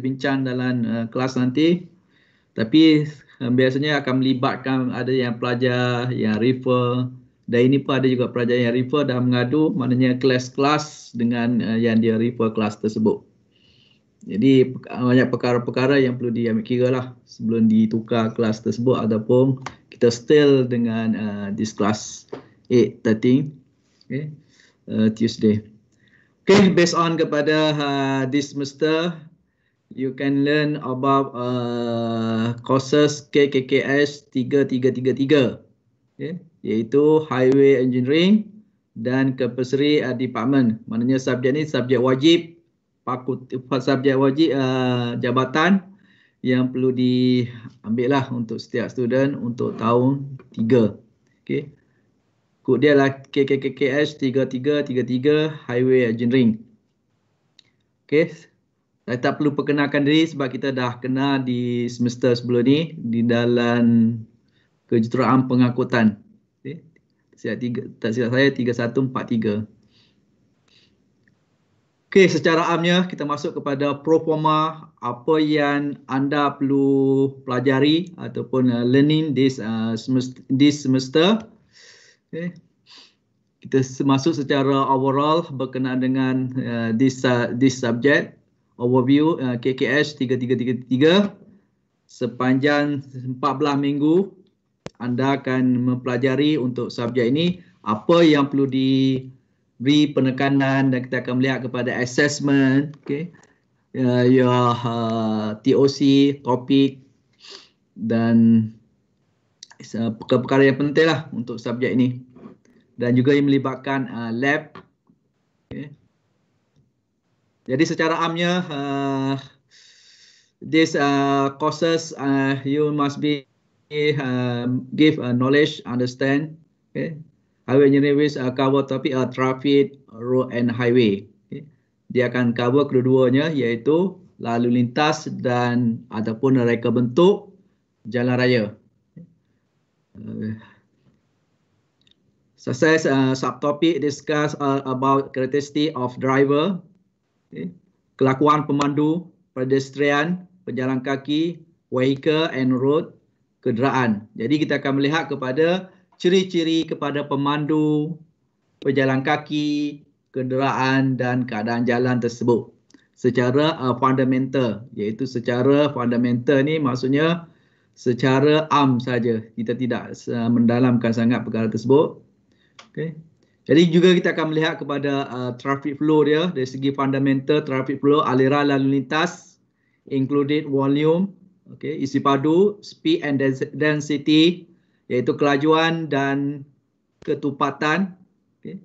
bincang dalam uh, kelas nanti. Tapi um, biasanya akan melibatkan ada yang pelajar yang refer dan ini pun ada juga pelajar yang refer dan mengadu maknanya kelas-kelas dengan uh, yang dia refer kelas tersebut. Jadi banyak perkara-perkara yang perlu diambil kira lah sebelum ditukar kelas tersebut ataupun kita still dengan uh, this class 8.13 okay. uh, Tuesday. Okay, based on kepada uh, this semester, you can learn about uh, courses KKKS 3333. Okay. Iaitu Highway Engineering dan Compulsory uh, Department. Maknanya subjek ni subjek wajib, pakut, subjek wajib uh, jabatan yang perlu diambil lah untuk setiap student untuk tahun 3. Okay. Kod dia lah KKKKS 3333 Highway Engineering. Okay. Saya tak perlu perkenalkan diri sebab kita dah kenal di semester sebelum ni di dalam kejuruteraan pengangkutan. Okay. Tak silap saya 3143. Okey, secara amnya kita masuk kepada proforma apa yang anda perlu pelajari ataupun uh, learning this uh, semester, this semester. Okay. Kita masuk secara overall berkenaan dengan uh, this uh, this subject overview uh, KKS 3333 sepanjang 14 minggu anda akan mempelajari untuk subjek ini apa yang perlu di beri penekanan dan kita akan melihat kepada assessment okey uh, your ya, uh, TOC topik dan uh, perkara-perkara yang pentinglah untuk subjek ini dan juga yang melibatkan uh, lab okay jadi secara amnya uh, this uh, courses uh, you must be uh, give uh, knowledge understand okay highway engineering which uh, cover topic uh, traffic road and highway okay. dia akan cover kedua-duanya iaitu lalu lintas dan ataupun reka bentuk jalan raya Uh, success uh, subtopic discuss uh, about characteristic of driver okay. Eh, kelakuan pemandu, pedestrian, pejalan kaki, vehicle and road, kenderaan. Jadi kita akan melihat kepada ciri-ciri kepada pemandu, pejalan kaki, kenderaan dan keadaan jalan tersebut secara uh, fundamental iaitu secara fundamental ni maksudnya secara am saja kita tidak uh, mendalamkan sangat perkara tersebut okey jadi juga kita akan melihat kepada uh, traffic flow dia dari segi fundamental traffic flow aliran lalu lintas included volume okey isi padu speed and density iaitu kelajuan dan ketupatan okey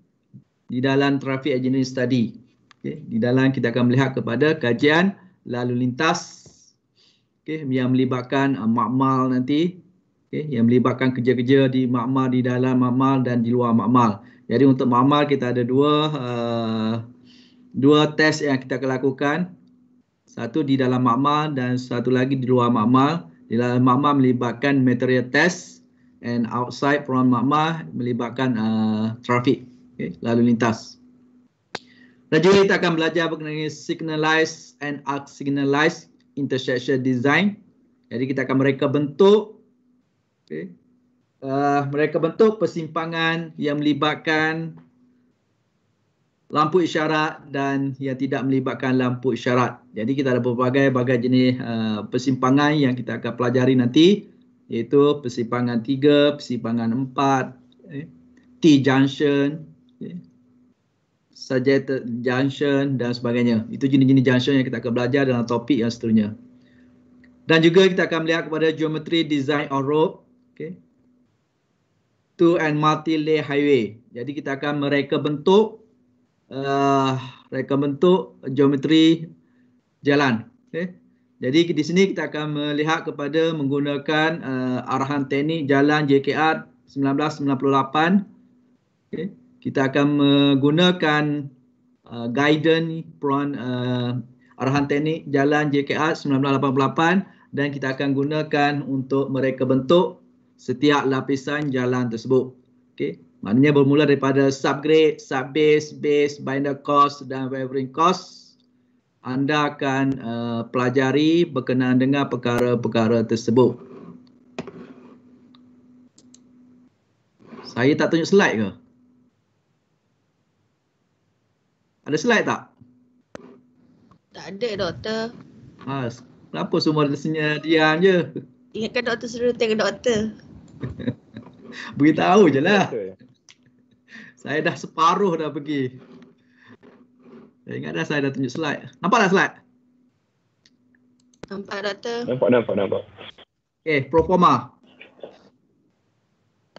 di dalam traffic engineering study okey di dalam kita akan melihat kepada kajian lalu lintas okey yang melibatkan uh, makmal nanti okey yang melibatkan kerja-kerja di makmal di dalam makmal dan di luar makmal jadi untuk mamal kita ada dua uh, dua test yang kita akan lakukan. Satu di dalam mamal dan satu lagi di luar mamal Di dalam mamal melibatkan material test and outside from mamal melibatkan uh, traffic, okay, lalu lintas. Dan juga kita akan belajar mengenai signalize and arc signalize intersection design. Jadi kita akan mereka bentuk okay, uh, mereka bentuk persimpangan yang melibatkan lampu isyarat dan yang tidak melibatkan lampu isyarat. Jadi kita ada berbagai-bagai jenis uh, persimpangan yang kita akan pelajari nanti iaitu persimpangan tiga, persimpangan empat, eh, T junction, okay, eh, sagittal junction dan sebagainya. Itu jenis-jenis junction yang kita akan belajar dalam topik yang seterusnya. Dan juga kita akan melihat kepada geometri design of rope, okay two and multi-lay highway. Jadi kita akan mereka bentuk uh, reka bentuk geometri jalan. Okay. Jadi di sini kita akan melihat kepada menggunakan uh, arahan teknik jalan JKR 1998. Okay. Kita akan menggunakan uh, guidance peran uh, arahan teknik jalan JKR 1988 dan kita akan gunakan untuk mereka bentuk setiap lapisan jalan tersebut. Okay. Maknanya bermula daripada subgrade, subbase, base, binder cost dan wavering cost. Anda akan uh, pelajari berkenaan dengan perkara-perkara tersebut. Saya tak tunjuk slide ke? Ada slide tak? Tak ada, Doktor. Ha, kenapa semua ada senyap je? Ingatkan doktor suruh tengok doktor. Beritahu je lah. Ya. Saya dah separuh dah pergi. Saya ingat dah saya dah tunjuk slide. Nampak tak slide? Nampak doktor. Nampak, nampak, nampak. Okay, eh, pro forma.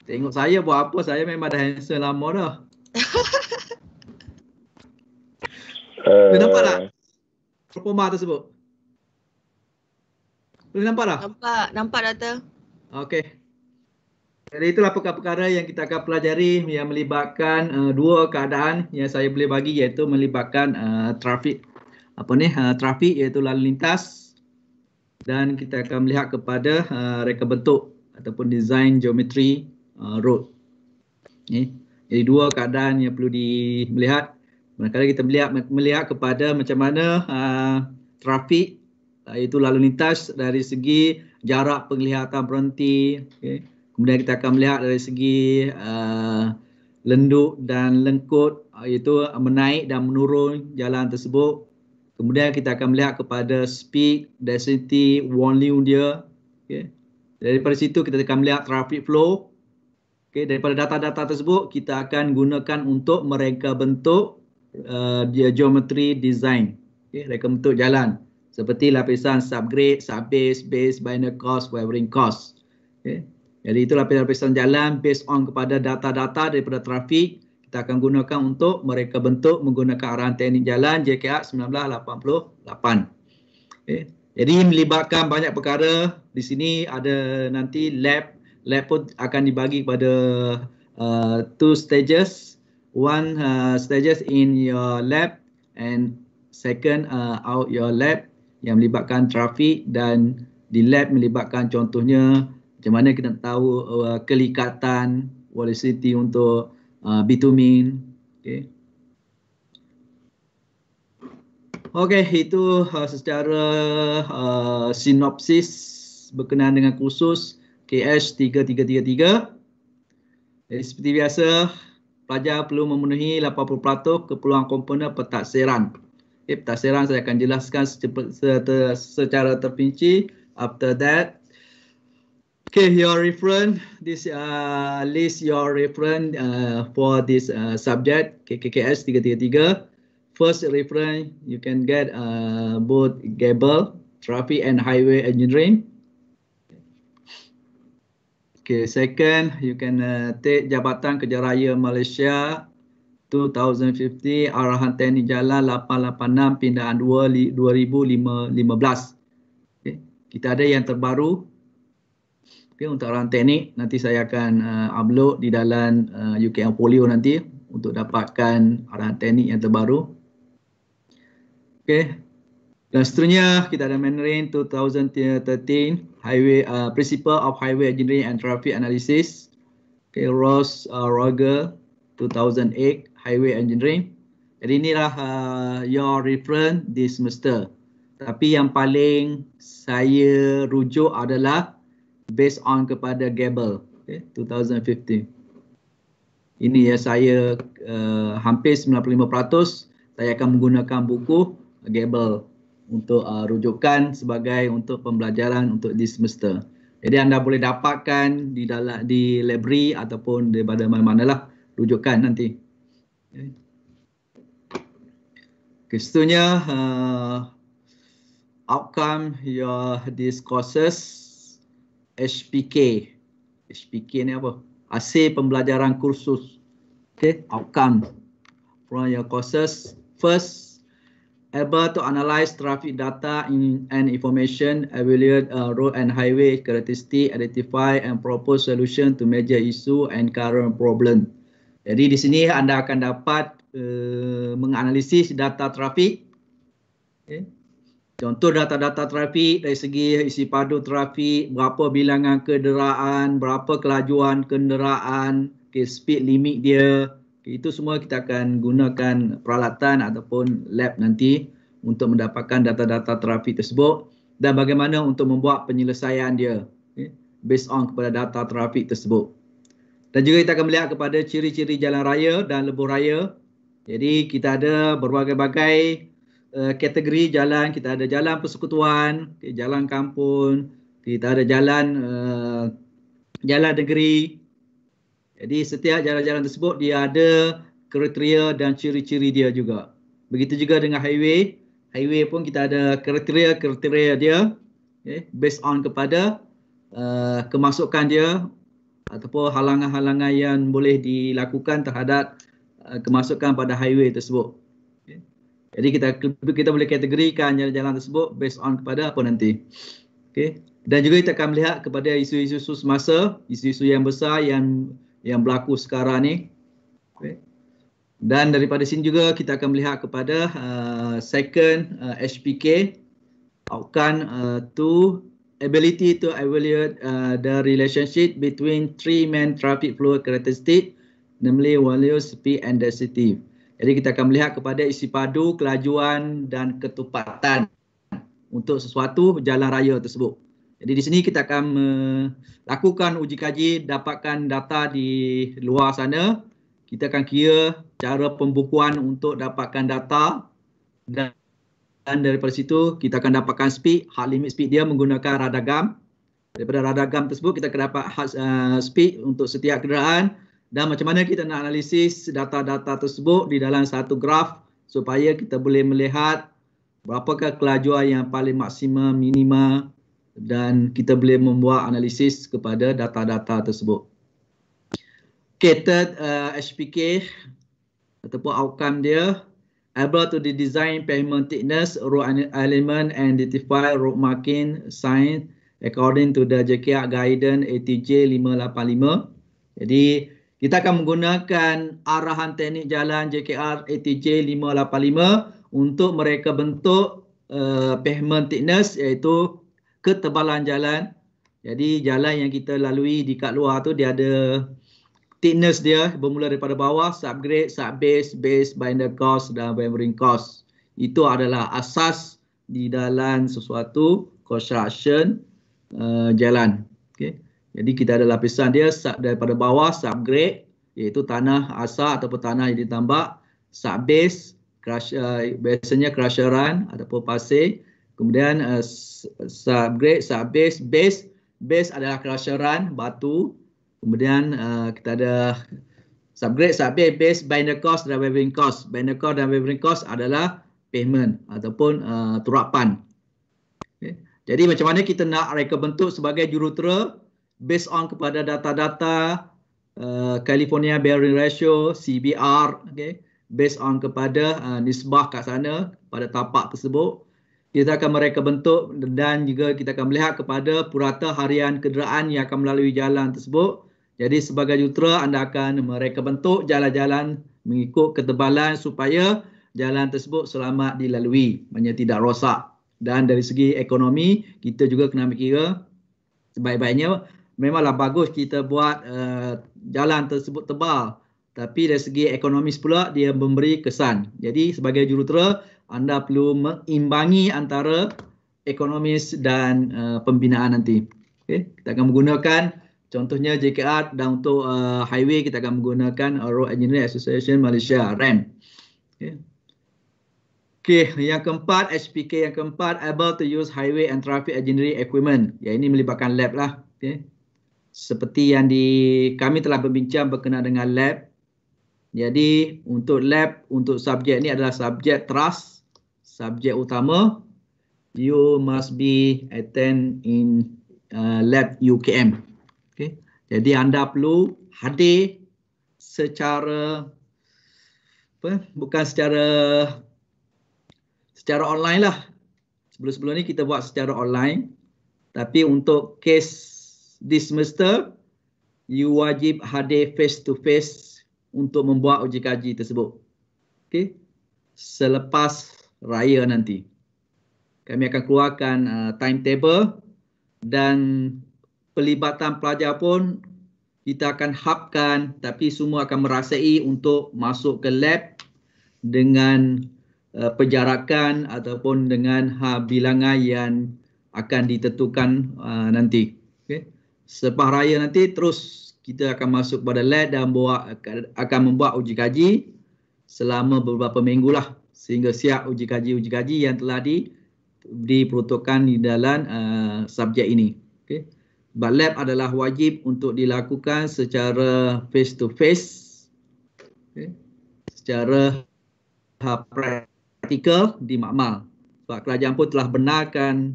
Tengok saya buat apa, saya memang dah handsome lama dah. uh... Nampak tak? Pro forma tersebut. Boleh nampak tak? Nampak, nampak data. Okey. Jadi itulah perkara-perkara yang kita akan pelajari yang melibatkan uh, dua keadaan yang saya boleh bagi iaitu melibatkan uh, trafik apa ni uh, trafik iaitu lalu lintas dan kita akan melihat kepada uh, reka bentuk ataupun design geometri uh, road. Ni okay. jadi dua keadaan yang perlu dilihat. Manakala kita melihat melihat kepada macam mana uh, trafik iaitu ah, lalu lintas dari segi jarak penglihatan berhenti. okay. kemudian kita akan melihat dari segi uh, lenduk dan lengkut iaitu ah, menaik dan menurun jalan tersebut kemudian kita akan melihat kepada speed, density, volume dia okay. daripada situ kita akan melihat traffic flow okay. daripada data-data tersebut kita akan gunakan untuk mereka bentuk uh, dia geometri design okay. mereka bentuk jalan seperti lapisan subgrade, subbase, base, binary cost, wiring cost. Okay. Jadi itu lapisan-lapisan jalan based on kepada data-data daripada trafik kita akan gunakan untuk mereka bentuk menggunakan arahan teknik jalan JKA 1988. Okay. Jadi melibatkan banyak perkara di sini ada nanti lab, lab pun akan dibagi kepada uh, two stages, one uh, stages in your lab and second uh, out your lab yang melibatkan trafik dan di lab melibatkan contohnya macam mana kita tahu uh, kelikatan velocity untuk uh, bitumen okey okey itu uh, secara uh, sinopsis berkenaan dengan kursus KS 3333 jadi seperti biasa pelajar perlu memenuhi 80% keperluan komponen pentaksiran Yep, tak saya akan jelaskan secara terpinci after that. Okay, your reference, this uh, list your reference uh, for this uh, subject, KKKS 333. First reference, you can get uh, both Gable, Traffic and Highway Engineering. Okay, second, you can uh, take Jabatan Kerja Raya Malaysia 2050 arahan TNI Jalan 886 pindaan 2 2015. Okay. Kita ada yang terbaru. Okay, untuk arahan teknik nanti saya akan uh, upload di dalam uh, UKM Polio nanti untuk dapatkan arahan teknik yang terbaru. Okey. Dan seterusnya kita ada Mandarin 2013 Highway uh, Principle of Highway Engineering and Traffic Analysis. Okay, Ross uh, Roger 2008 Highway Engineering. Jadi inilah uh, your reference this semester. Tapi yang paling saya rujuk adalah based on kepada Gable okay, 2015. Ini ya saya uh, hampir 95% saya akan menggunakan buku Gable untuk uh, rujukan sebagai untuk pembelajaran untuk this semester. Jadi anda boleh dapatkan di dalam di library ataupun daripada mana-mana lah rujukan nanti. Okay, seterusnya, uh, outcome your this courses HPK. HPK ni apa? Hasil pembelajaran kursus. Okay, outcome from your courses. First, able to analyze traffic data in, and information, evaluate uh, road and highway characteristics, identify and propose solution to major issue and current problem. Jadi di sini anda akan dapat uh, menganalisis data trafik. Okay. Contoh data-data trafik dari segi isi padu trafik, berapa bilangan kenderaan, berapa kelajuan kenderaan, okay, speed limit dia. Okay, itu semua kita akan gunakan peralatan ataupun lab nanti untuk mendapatkan data-data trafik tersebut dan bagaimana untuk membuat penyelesaian dia okay, based on kepada data trafik tersebut. Dan juga kita akan melihat kepada ciri-ciri jalan raya dan lebuh raya. Jadi kita ada berbagai-bagai uh, kategori jalan. Kita ada jalan persekutuan, jalan kampung, kita ada jalan uh, jalan negeri. Jadi setiap jalan-jalan tersebut dia ada kriteria dan ciri-ciri dia juga. Begitu juga dengan highway. Highway pun kita ada kriteria-kriteria dia okay, eh, based on kepada uh, kemasukan dia ataupun halangan-halangan yang boleh dilakukan terhadap uh, kemasukan pada highway tersebut. Okay. Jadi kita kita boleh kategorikan jalan-jalan tersebut based on kepada apa nanti. Okay. Dan juga kita akan melihat kepada isu-isu semasa, isu-isu yang besar yang yang berlaku sekarang ni. Okay. Dan daripada sini juga kita akan melihat kepada uh, second uh, HPK outcome uh, to ability to evaluate uh, the relationship between three main traffic flow characteristics, namely volume, speed and density. Jadi kita akan melihat kepada isi padu, kelajuan dan ketupatan untuk sesuatu jalan raya tersebut. Jadi di sini kita akan melakukan uji kaji, dapatkan data di luar sana. Kita akan kira cara pembukuan untuk dapatkan data dan dan daripada situ kita akan dapatkan speed hard limit speed dia menggunakan radar gam daripada radar gam tersebut kita akan dapat hard uh, speed untuk setiap kenderaan dan macam mana kita nak analisis data-data tersebut di dalam satu graf supaya kita boleh melihat berapakah kelajuan yang paling maksimum minima dan kita boleh membuat analisis kepada data-data tersebut Okay, third uh, eh, HPK ataupun outcome dia able to design pavement thickness, road element, and identify road marking sign according to the JKR guidance ATJ 585. Jadi kita akan menggunakan arahan teknik jalan JKR ATJ 585 untuk mereka bentuk uh, eh, pavement thickness iaitu ketebalan jalan. Jadi jalan yang kita lalui di kat luar tu dia ada thickness dia bermula daripada bawah subgrade subbase, base binder cost dan wavering cost itu adalah asas di dalam sesuatu construction uh, jalan okey jadi kita ada lapisan dia sub daripada bawah subgrade iaitu tanah asal ataupun tanah yang ditambak subbase, crush, uh, biasanya crusheran ataupun pasir kemudian uh, subgrade subbase, base base base adalah crusheran batu Kemudian uh, kita ada subgrade, subgrade based binder cost dan wavering cost. Binder cost dan wavering cost adalah payment ataupun uh, turapan. Okay. Jadi macam mana kita nak reka bentuk sebagai jurutera based on kepada data-data uh, California Bearing Ratio, CBR, okay. based on kepada uh, nisbah kat sana pada tapak tersebut. Kita akan mereka bentuk dan juga kita akan melihat kepada purata harian kenderaan yang akan melalui jalan tersebut. Jadi sebagai jutera anda akan mereka bentuk jalan-jalan mengikut ketebalan supaya jalan tersebut selamat dilalui, maksudnya tidak rosak. Dan dari segi ekonomi, kita juga kena mikir sebaik-baiknya memanglah bagus kita buat uh, jalan tersebut tebal. Tapi dari segi ekonomis pula, dia memberi kesan. Jadi sebagai jurutera, anda perlu mengimbangi antara ekonomis dan uh, pembinaan nanti. Okay? Kita akan menggunakan Contohnya JKR dan untuk uh, highway kita akan menggunakan uh, Road Engineering Association Malaysia REM. Ya. Okey. Okay, yang keempat SPK yang keempat able to use highway and traffic engineering equipment. Ya ini melibatkan lab lah. Okay, Seperti yang di kami telah berbincang berkenaan dengan lab. Jadi untuk lab untuk subjek ini adalah subjek trust, subjek utama. You must be attend in uh, lab UKM. Okay. Jadi anda perlu hadir secara apa? Bukan secara secara online lah. Sebelum-sebelum ni kita buat secara online. Tapi untuk case this semester, you wajib hadir face to face untuk membuat uji kaji tersebut. Okay. Selepas raya nanti. Kami akan keluarkan uh, timetable dan pelibatan pelajar pun kita akan hapkan, tapi semua akan merasai untuk masuk ke lab dengan uh, eh, penjarakan ataupun dengan ha, bilangan yang akan ditentukan uh, nanti. Okay. Selepas raya nanti terus kita akan masuk pada lab dan bawa akan membuat uji kaji selama beberapa minggu lah sehingga siap uji kaji-uji kaji yang telah di, diperuntukkan di dalam uh, subjek ini. Okay. But lab adalah wajib untuk dilakukan secara face to face. Okay. Secara uh, praktikal di makmal. Sebab kerajaan pun telah benarkan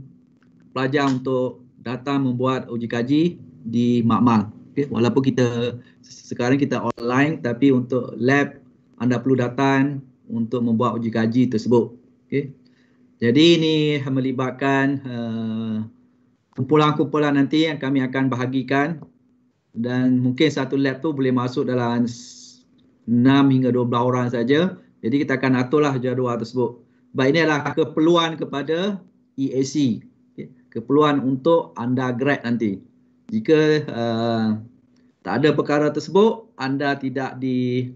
pelajar untuk datang membuat uji kaji di makmal. Okay. Walaupun kita sekarang kita online tapi untuk lab anda perlu datang untuk membuat uji kaji tersebut. Okay. Jadi ini melibatkan uh, kumpulan-kumpulan nanti yang kami akan bahagikan dan mungkin satu lab tu boleh masuk dalam 6 hingga 12 orang saja. Jadi kita akan aturlah jadual tersebut. Baik ini adalah keperluan kepada EAC. Keperluan untuk anda grad nanti. Jika uh, tak ada perkara tersebut, anda tidak di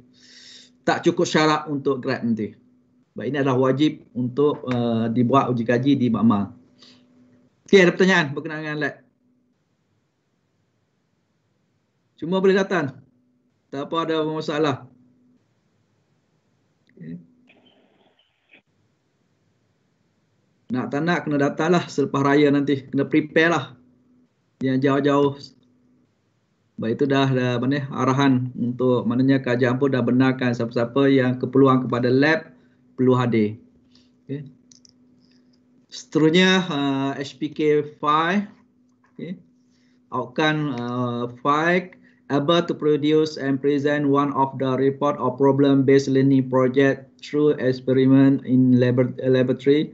tak cukup syarat untuk grad nanti. Baik ini adalah wajib untuk uh, dibuat uji kaji di makmal. Okey, ada pertanyaan berkenaan dengan lab. Cuma boleh datang. Tak apa ada masalah. Okay. Nak tak nak kena datang lah selepas raya nanti. Kena prepare lah. Yang jauh-jauh. Sebab itu dah, dah mana, arahan untuk maknanya kajian pun dah benarkan siapa-siapa yang keperluan kepada lab perlu hadir. Okay. Seterusnya uh, HPK5 okay. Outcome uh, 5 Able to produce and present one of the report of problem-based learning project through experiment in uh, laboratory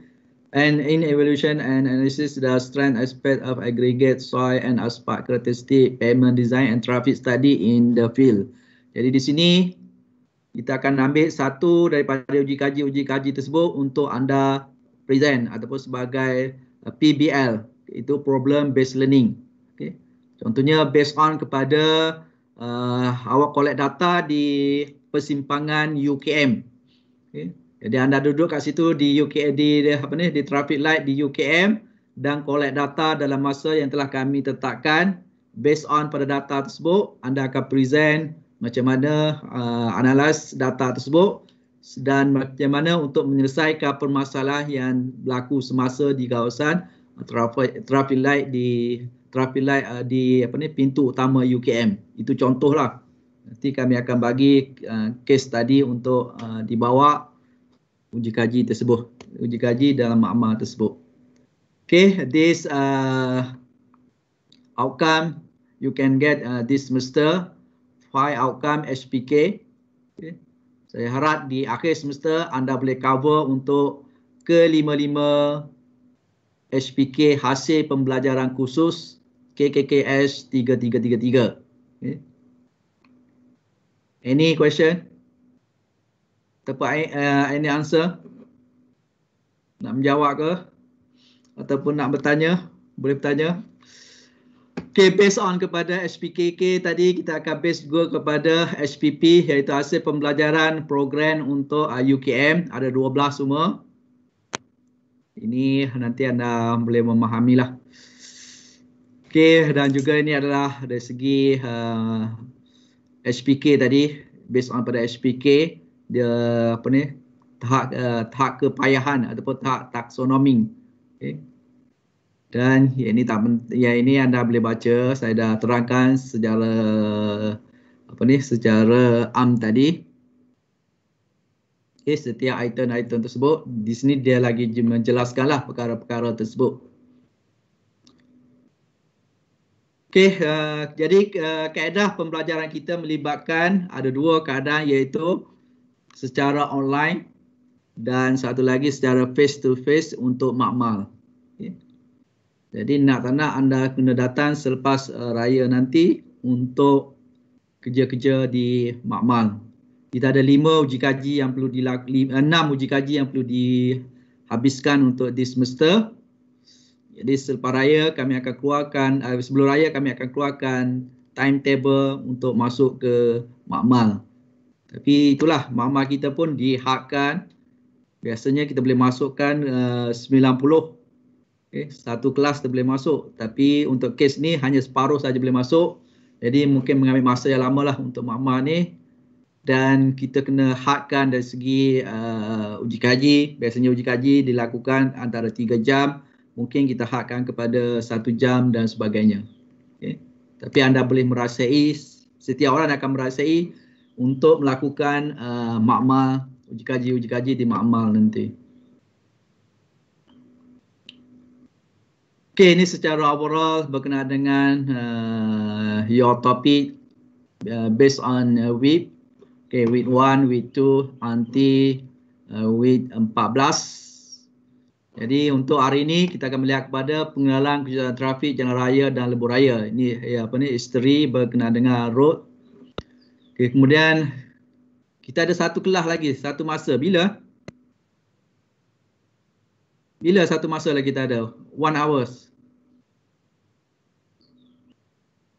and in evolution and analysis the strength aspect of aggregate soil and aspect characteristic payment design and traffic study in the field. Jadi di sini kita akan ambil satu daripada uji kaji-uji kaji tersebut untuk anda present ataupun sebagai uh, PBL itu problem based learning. Okay. Contohnya based on kepada uh, awak collect data di persimpangan UKM. Okay. Jadi anda duduk kat situ di UKM di, di apa ni di traffic light di UKM dan collect data dalam masa yang telah kami tetapkan based on pada data tersebut anda akan present macam mana uh, analis data tersebut dan bagaimana untuk menyelesaikan permasalahan yang berlaku semasa di kawasan uh, terapi light di terapi light uh, di apa ni pintu utama UKM. Itu contohlah. Nanti kami akan bagi uh, case tadi untuk uh, dibawa uji kaji tersebut, uji kaji dalam makmal tersebut. Okay, this uh, outcome you can get uh, this semester five outcome HPK. Saya harap di akhir semester anda boleh cover untuk ke lima lima SPK hasil pembelajaran khusus KKKS 3333. Okay. Any question? Tepat uh, eh, any answer? Nak menjawab ke? Ataupun nak bertanya? Boleh bertanya? Okay, based on kepada SPKK tadi, kita akan base juga kepada SPP iaitu hasil pembelajaran program untuk UKM. Uh, Ada 12 semua. Ini nanti anda boleh memahamilah. Okay, dan juga ini adalah dari segi uh, HPK tadi, based on pada SPK dia apa ni, tahap, uh, tahap kepayahan ataupun tahap taksonomi. Okay dan yang ini tak ya ini anda boleh baca saya dah terangkan secara apa ni secara am tadi okay, eh, setiap item-item tersebut di sini dia lagi menjelaskanlah perkara-perkara tersebut Okey, uh, jadi uh, kaedah pembelajaran kita melibatkan ada dua keadaan iaitu secara online dan satu lagi secara face to face untuk makmal. Jadi nak tak nak anda kena datang selepas uh, raya nanti untuk kerja-kerja di makmal. Kita ada lima uji kaji yang perlu dilakukan, eh, enam uji kaji yang perlu dihabiskan untuk this semester. Jadi selepas raya kami akan keluarkan uh, sebelum raya kami akan keluarkan timetable untuk masuk ke makmal. Tapi itulah makmal kita pun dihakkan. Biasanya kita boleh masukkan uh, 90 Okay, satu kelas dia boleh masuk. Tapi untuk kes ni hanya separuh saja boleh masuk. Jadi mungkin mengambil masa yang lama lah untuk makmah ni. Dan kita kena hardkan dari segi uh, uji kaji. Biasanya uji kaji dilakukan antara tiga jam. Mungkin kita hardkan kepada satu jam dan sebagainya. Okay. Tapi anda boleh merasai, setiap orang akan merasai untuk melakukan uh, eh, makmal, uji kaji-uji kaji di makmal nanti. Okay, ini secara overall berkenaan dengan uh, your topic uh, based on uh, week. Okay, week 1, week 2, anti uh, week 14. Jadi untuk hari ini kita akan melihat kepada pengenalan kejadian trafik jalan raya dan lebuh raya. Ini ya, apa ni isteri berkenaan dengan road. Okay, kemudian kita ada satu kelas lagi, satu masa bila? Bila satu masa lagi kita ada? One hours.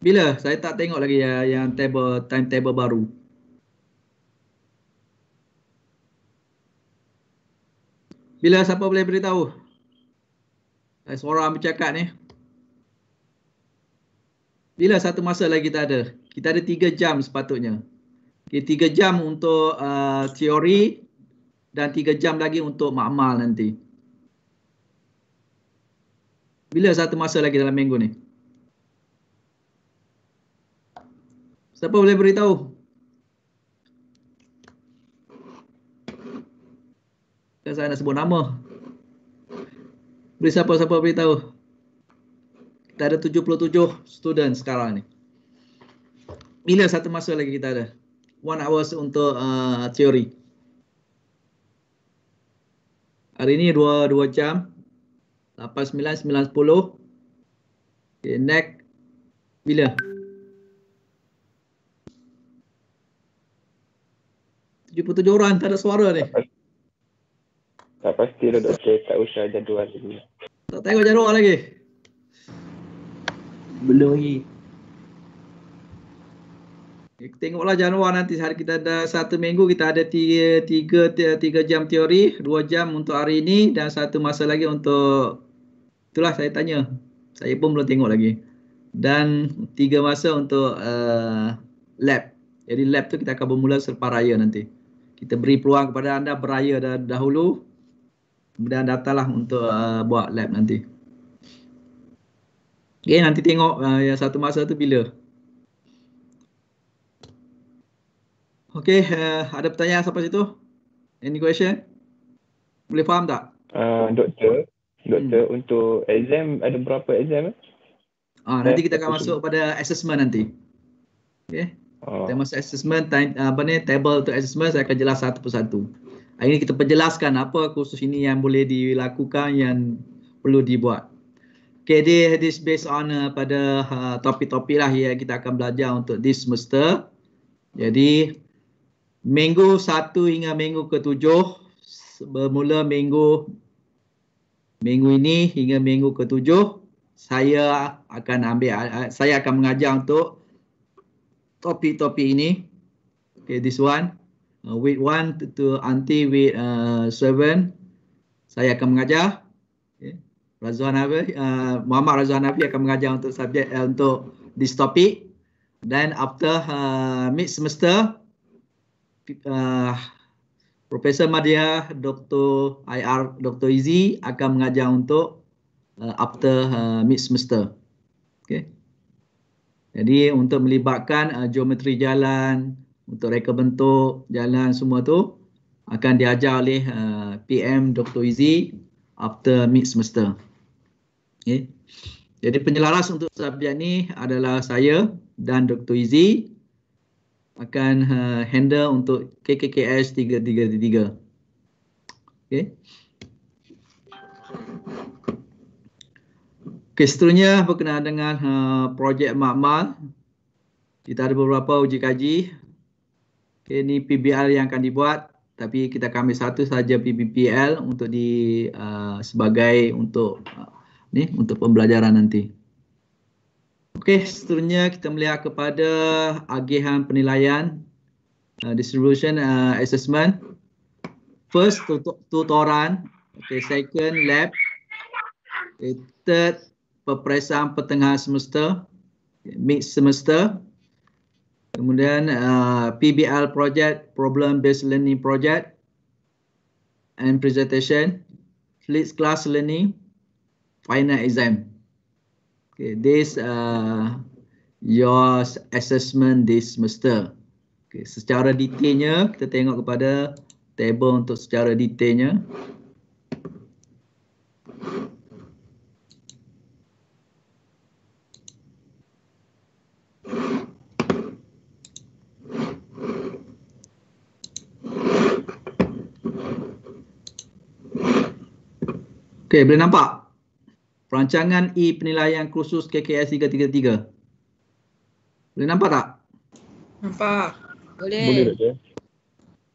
Bila? Saya tak tengok lagi ya yang table timetable baru. Bila siapa boleh beritahu? Saya seorang bercakap ni. Bila satu masa lagi kita ada? Kita ada tiga jam sepatutnya. Okay, tiga jam untuk uh, teori dan tiga jam lagi untuk makmal nanti. Bila satu masa lagi dalam minggu ni? Siapa boleh beritahu? Dan saya nak sebut nama. Beri siapa-siapa beritahu. Kita ada 77 student sekarang ni. Bila satu masa lagi kita ada? One hours untuk uh, teori. Hari ini 2 jam. 8, 9, 9, 10. Okay, next. Bila? Bila? 77 orang tak ada suara ni. Tak pasti lah doktor, tak usah jadual lagi. Tak tengok jadual lagi. Belum lagi. Eh, tengoklah jadual nanti hari kita ada satu minggu kita ada tiga, tiga, tiga jam teori, dua jam untuk hari ini dan satu masa lagi untuk itulah saya tanya. Saya pun belum tengok lagi. Dan tiga masa untuk uh, lab. Jadi lab tu kita akan bermula selepas raya nanti kita beri peluang kepada anda beraya dah, dahulu kemudian datalah untuk uh, buat lab nanti. Okay, nanti tengok uh, yang satu masa tu bila. Okay, uh, ada pertanyaan siapa situ? Any question? Boleh faham tak? Uh, doktor, doktor hmm. untuk exam ada berapa exam? uh, nanti kita akan masuk pada assessment nanti. Okay. Oh. termasuk assessment time, apa ni table untuk assessment saya akan jelas satu persatu. Hari ini kita perjelaskan apa khusus ini yang boleh dilakukan yang perlu dibuat. Okay, this based on uh, pada uh, topik-topik lah yang kita akan belajar untuk this semester. Jadi minggu satu hingga minggu ke-7 bermula minggu minggu ini hingga minggu ke-7 saya akan ambil saya akan mengajar untuk topik-topik ini. Okay, this one. Uh, week one to, to until week 7. Uh, saya akan mengajar. Razuan Abi, uh, Muhammad Razuan Abi akan mengajar untuk subjek uh, untuk this topic. Then after uh, mid semester, uh, Profesor Madia, Dr. IR, Dr. Izzy akan mengajar untuk uh, after uh, mid semester. Okay. Jadi untuk melibatkan uh, geometri jalan, untuk reka bentuk jalan semua tu akan diajar oleh uh, PM Dr. Izzy after mid semester. Okay. Jadi penyelaras untuk subjek ni adalah saya dan Dr. Izzy akan uh, handle untuk KKKS 333. Okay. Okey, seterusnya berkenaan dengan uh, ha, projek makmal. Kita ada beberapa uji kaji. Okey, ini PBL yang akan dibuat. Tapi kita akan ambil satu saja PBPL untuk di uh, sebagai untuk uh, ni untuk pembelajaran nanti. Okey, seterusnya kita melihat kepada agihan penilaian uh, distribution uh, assessment. First tutoran, okay, second lab, okay, third peperiksaan pertengahan semester, mid semester. Kemudian uh, PBL project, problem based learning project and presentation, split class learning, final exam. Okay, this uh, your assessment this semester. Okay, secara detailnya kita tengok kepada table untuk secara detailnya. Okey, boleh nampak? Perancangan E penilaian kursus KKS 333. Boleh nampak tak? Nampak. Boleh. Boleh.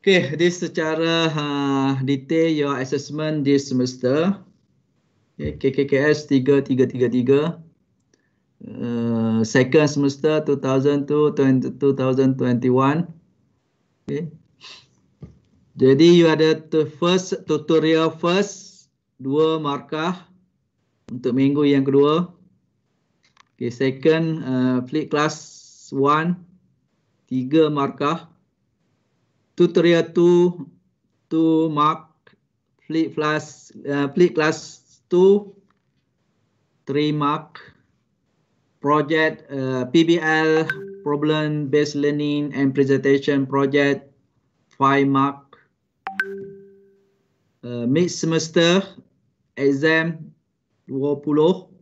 Okey, this secara uh, detail your assessment this semester. Okay, KKKS 3333. Uh, second semester 2002-2021 okay. Jadi you ada the first tutorial first dua markah untuk minggu yang kedua. Okay, second uh, flip class one, tiga markah. Tutorial two, two mark. Flip class, uh, flip class two, three mark. Project uh, PBL, problem based learning and presentation project, five mark. Uh, mid semester, exam 20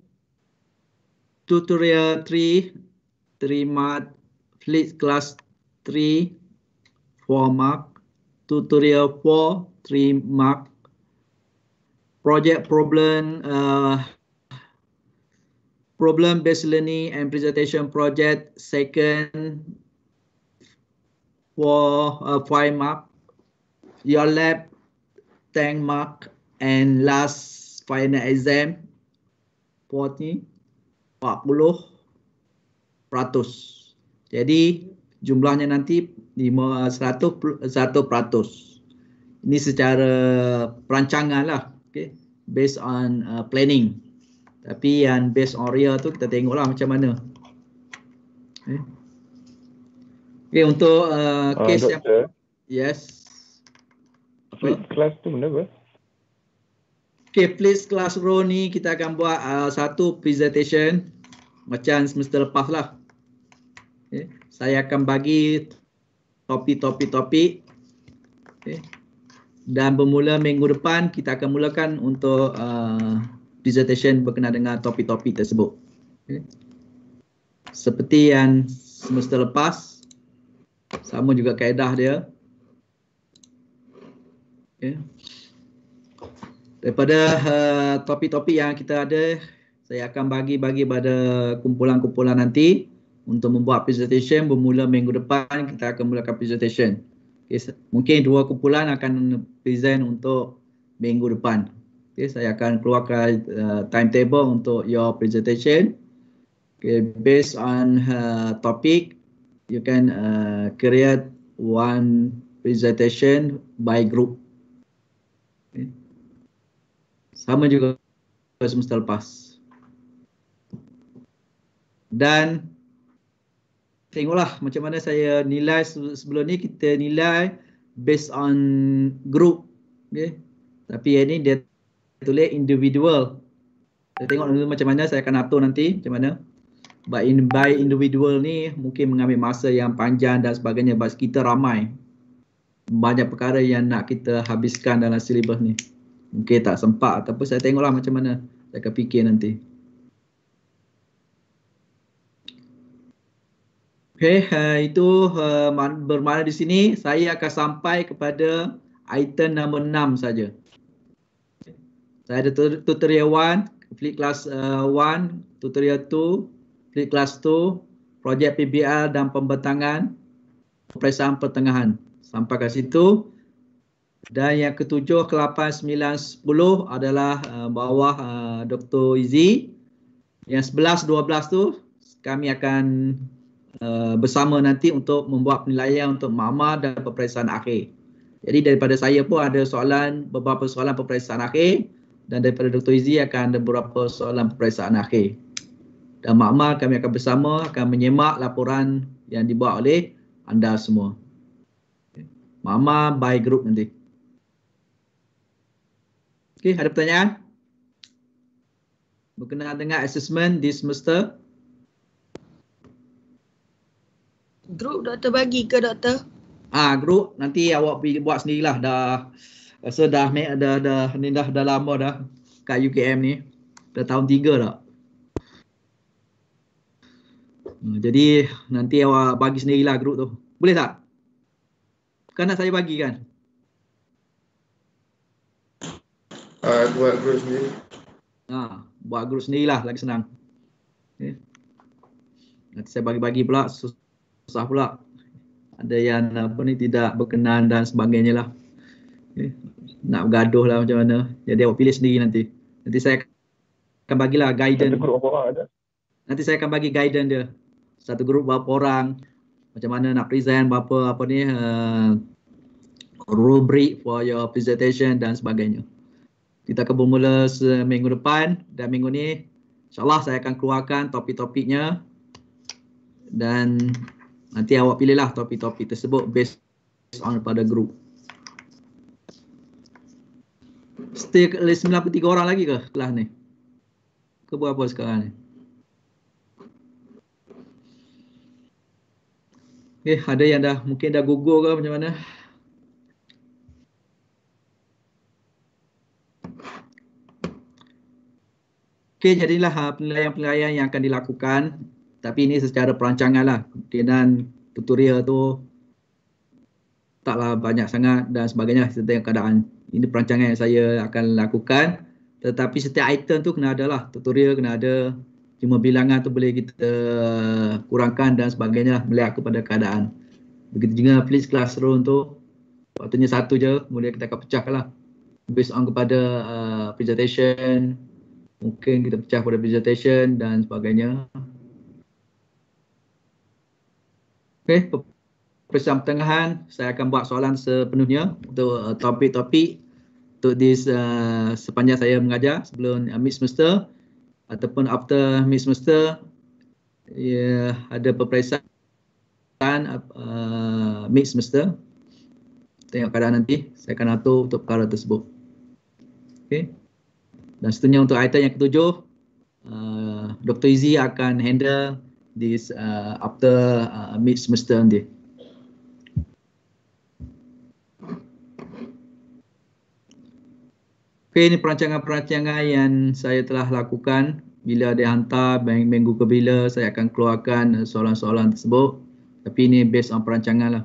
tutorial 3 terima flip class 3 for mark tutorial 4 3 mark project problem uh, problem based learning and presentation project second for uh, five mark your lab 10 mark and last final exam port ni 40%. Jadi jumlahnya nanti 5 100%. Ini secara perancangan lah, okay. based on uh, planning. Tapi yang based on real tu kita tengoklah macam mana. Okay, okay untuk uh, case uh, yang... Yes. Kelas tu benda apa? Okay, please kelas row ni kita akan buat uh, satu presentation macam semester lepas lah. Okay. Saya akan bagi topik-topik-topik. Okay. Dan bermula minggu depan kita akan mulakan untuk uh, presentation berkenaan dengan topik-topik tersebut. Okay. Seperti yang semester lepas, sama juga kaedah dia. Okay daripada uh, eh, topik-topik yang kita ada saya akan bagi-bagi pada kumpulan-kumpulan nanti untuk membuat presentation bermula minggu depan kita akan mulakan presentation. Okay, mungkin dua kumpulan akan present untuk minggu depan. Okay, saya akan keluarkan uh, timetable untuk your presentation. Okay, based on uh, topic, you can uh, create one presentation by group sama juga semester lepas. Dan tengoklah macam mana saya nilai sebelum ni kita nilai based on group. Okay. Tapi yang ni dia tulis individual. Saya tengok dulu macam mana saya akan atur nanti macam mana. But in by individual ni mungkin mengambil masa yang panjang dan sebagainya. But kita ramai. Banyak perkara yang nak kita habiskan dalam syllabus ni. Mungkin tak sempat ataupun saya tengoklah macam mana saya akan fikir nanti. Okay, uh, eh, itu uh, bermakna di sini saya akan sampai kepada item nombor 6 saja. Saya ada tutorial 1, flip class 1, uh, eh, tutorial 2, flip class 2, projek PBL dan pembentangan peperiksaan pertengahan. Sampai ke situ. Dan yang ketujuh, ke-8, 9, 10 adalah uh, bawah uh, eh, Dr. Izzy. Yang 11, 12 tu kami akan uh, bersama nanti untuk membuat penilaian untuk mama dan peperiksaan akhir. Jadi daripada saya pun ada soalan, beberapa soalan peperiksaan akhir dan daripada Dr. Izi akan ada beberapa soalan peperiksaan akhir. Dan Mama kami akan bersama akan menyemak laporan yang dibuat oleh anda semua. Mama by group nanti. Okey, ada pertanyaan? Berkenaan dengan assessment di semester? Group doktor bagi ke doktor? Ah, group nanti awak buat sendirilah dah rasa dah dah dah, dah ni dah, dah lama dah kat UKM ni. Dah tahun tiga dah. Hmm, jadi nanti awak bagi sendirilah group tu. Boleh tak? Kan nak saya bagi kan? Uh, buat grup sendiri. Ha, buat grup lah, lagi senang. Okay. Nanti saya bagi-bagi pula susah pula. Ada yang apa ni tidak berkenan dan sebagainya lah. Okay. Nak bergaduh lah macam mana. Jadi awak pilih sendiri nanti. Nanti saya akan bagilah guidance. Nanti saya akan bagi guidance dia. Satu grup berapa orang, macam mana nak present berapa apa ni uh, rubric for your presentation dan sebagainya kita akan bermula seminggu depan dan minggu ni insyaallah saya akan keluarkan topik-topiknya dan nanti awak pilihlah topik-topik tersebut based on pada group. list 93 orang lagi ke kelas ni? Ke buat apa sekarang ni? Okay, eh, ada yang dah mungkin dah gugur ke macam mana? Okey, jadilah uh, penilaian-penilaian yang akan dilakukan. Tapi ini secara perancangan lah. Kemungkinan tutorial tu taklah banyak sangat dan sebagainya. Lah setiap keadaan ini perancangan yang saya akan lakukan. Tetapi setiap item tu kena ada lah. Tutorial kena ada. Cuma bilangan tu boleh kita kurangkan dan sebagainya lah. Melihat kepada keadaan. Begitu juga please classroom tu. Waktunya satu je. Kemudian kita akan pecahkan lah. Based on kepada uh, presentation mungkin kita pecah pada presentation dan sebagainya. Okey, persiapan pertengahan saya akan buat soalan sepenuhnya untuk uh, topik-topik uh, untuk this uh, sepanjang saya mengajar sebelum uh, mid semester ataupun after mid semester yeah, ada peperiksaan uh, mid semester tengok keadaan nanti saya akan atur untuk perkara tersebut. Okey. Dan seterusnya untuk item yang ketujuh, uh, Dr. Izzy akan handle this uh, after uh, mid semester nanti. Okay, ini perancangan-perancangan yang saya telah lakukan. Bila ada hantar, minggu ke bila, saya akan keluarkan soalan-soalan tersebut. Tapi ini based on perancangan lah.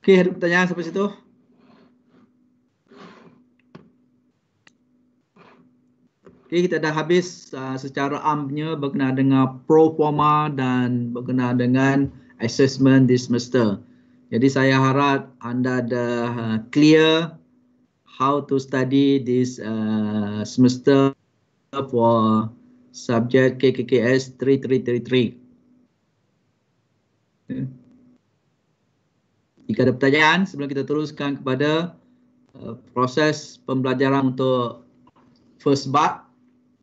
Okay, ada pertanyaan sampai situ? Okay, kita dah habis uh, secara amnya berkenaan dengan pro forma dan berkenaan dengan assessment this semester. Jadi saya harap anda dah uh, clear how to study this uh, semester for subject KKKS 3333. Okay. Jika ada pertanyaan sebelum kita teruskan kepada uh, proses pembelajaran untuk first part.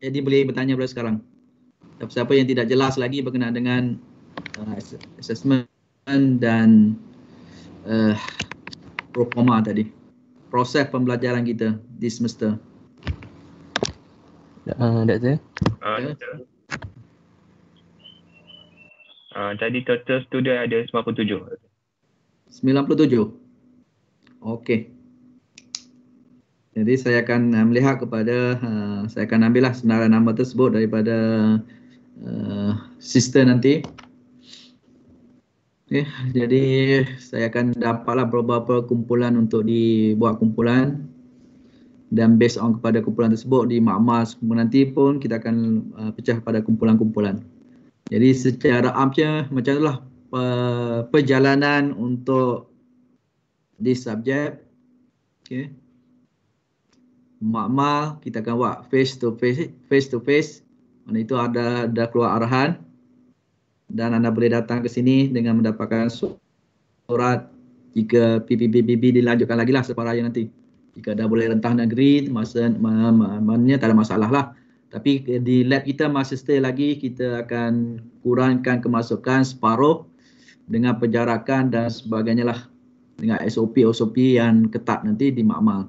Jadi eh, boleh bertanya pada sekarang. Siapa yang tidak jelas lagi berkenaan dengan uh, assessment dan uh, proforma tadi. Proses pembelajaran kita this semester. Ya, uh, that's it. Uh, jadi uh, total student ada 97. 97. Okay. Jadi saya akan eh, melihat kepada uh, saya akan ambillah senarai nama tersebut daripada uh, sister nanti. Okay. jadi saya akan dapatlah beberapa kumpulan untuk dibuat kumpulan dan based on kepada kumpulan tersebut di makmas semua nanti pun kita akan uh, pecah pada kumpulan-kumpulan. Jadi secara amnya macam itulah uh, perjalanan untuk di subjek. Okay makmal kita akan buat face to face face to face dan itu ada ada keluar arahan dan anda boleh datang ke sini dengan mendapatkan surat jika PPBBB dilanjutkan lagi lah separa yang nanti jika dah boleh rentah negeri masa mana tak ada masalah lah tapi di lab kita masih stay lagi kita akan kurangkan kemasukan separuh dengan penjarakan dan sebagainya lah dengan SOP-SOP yang ketat nanti di makmal.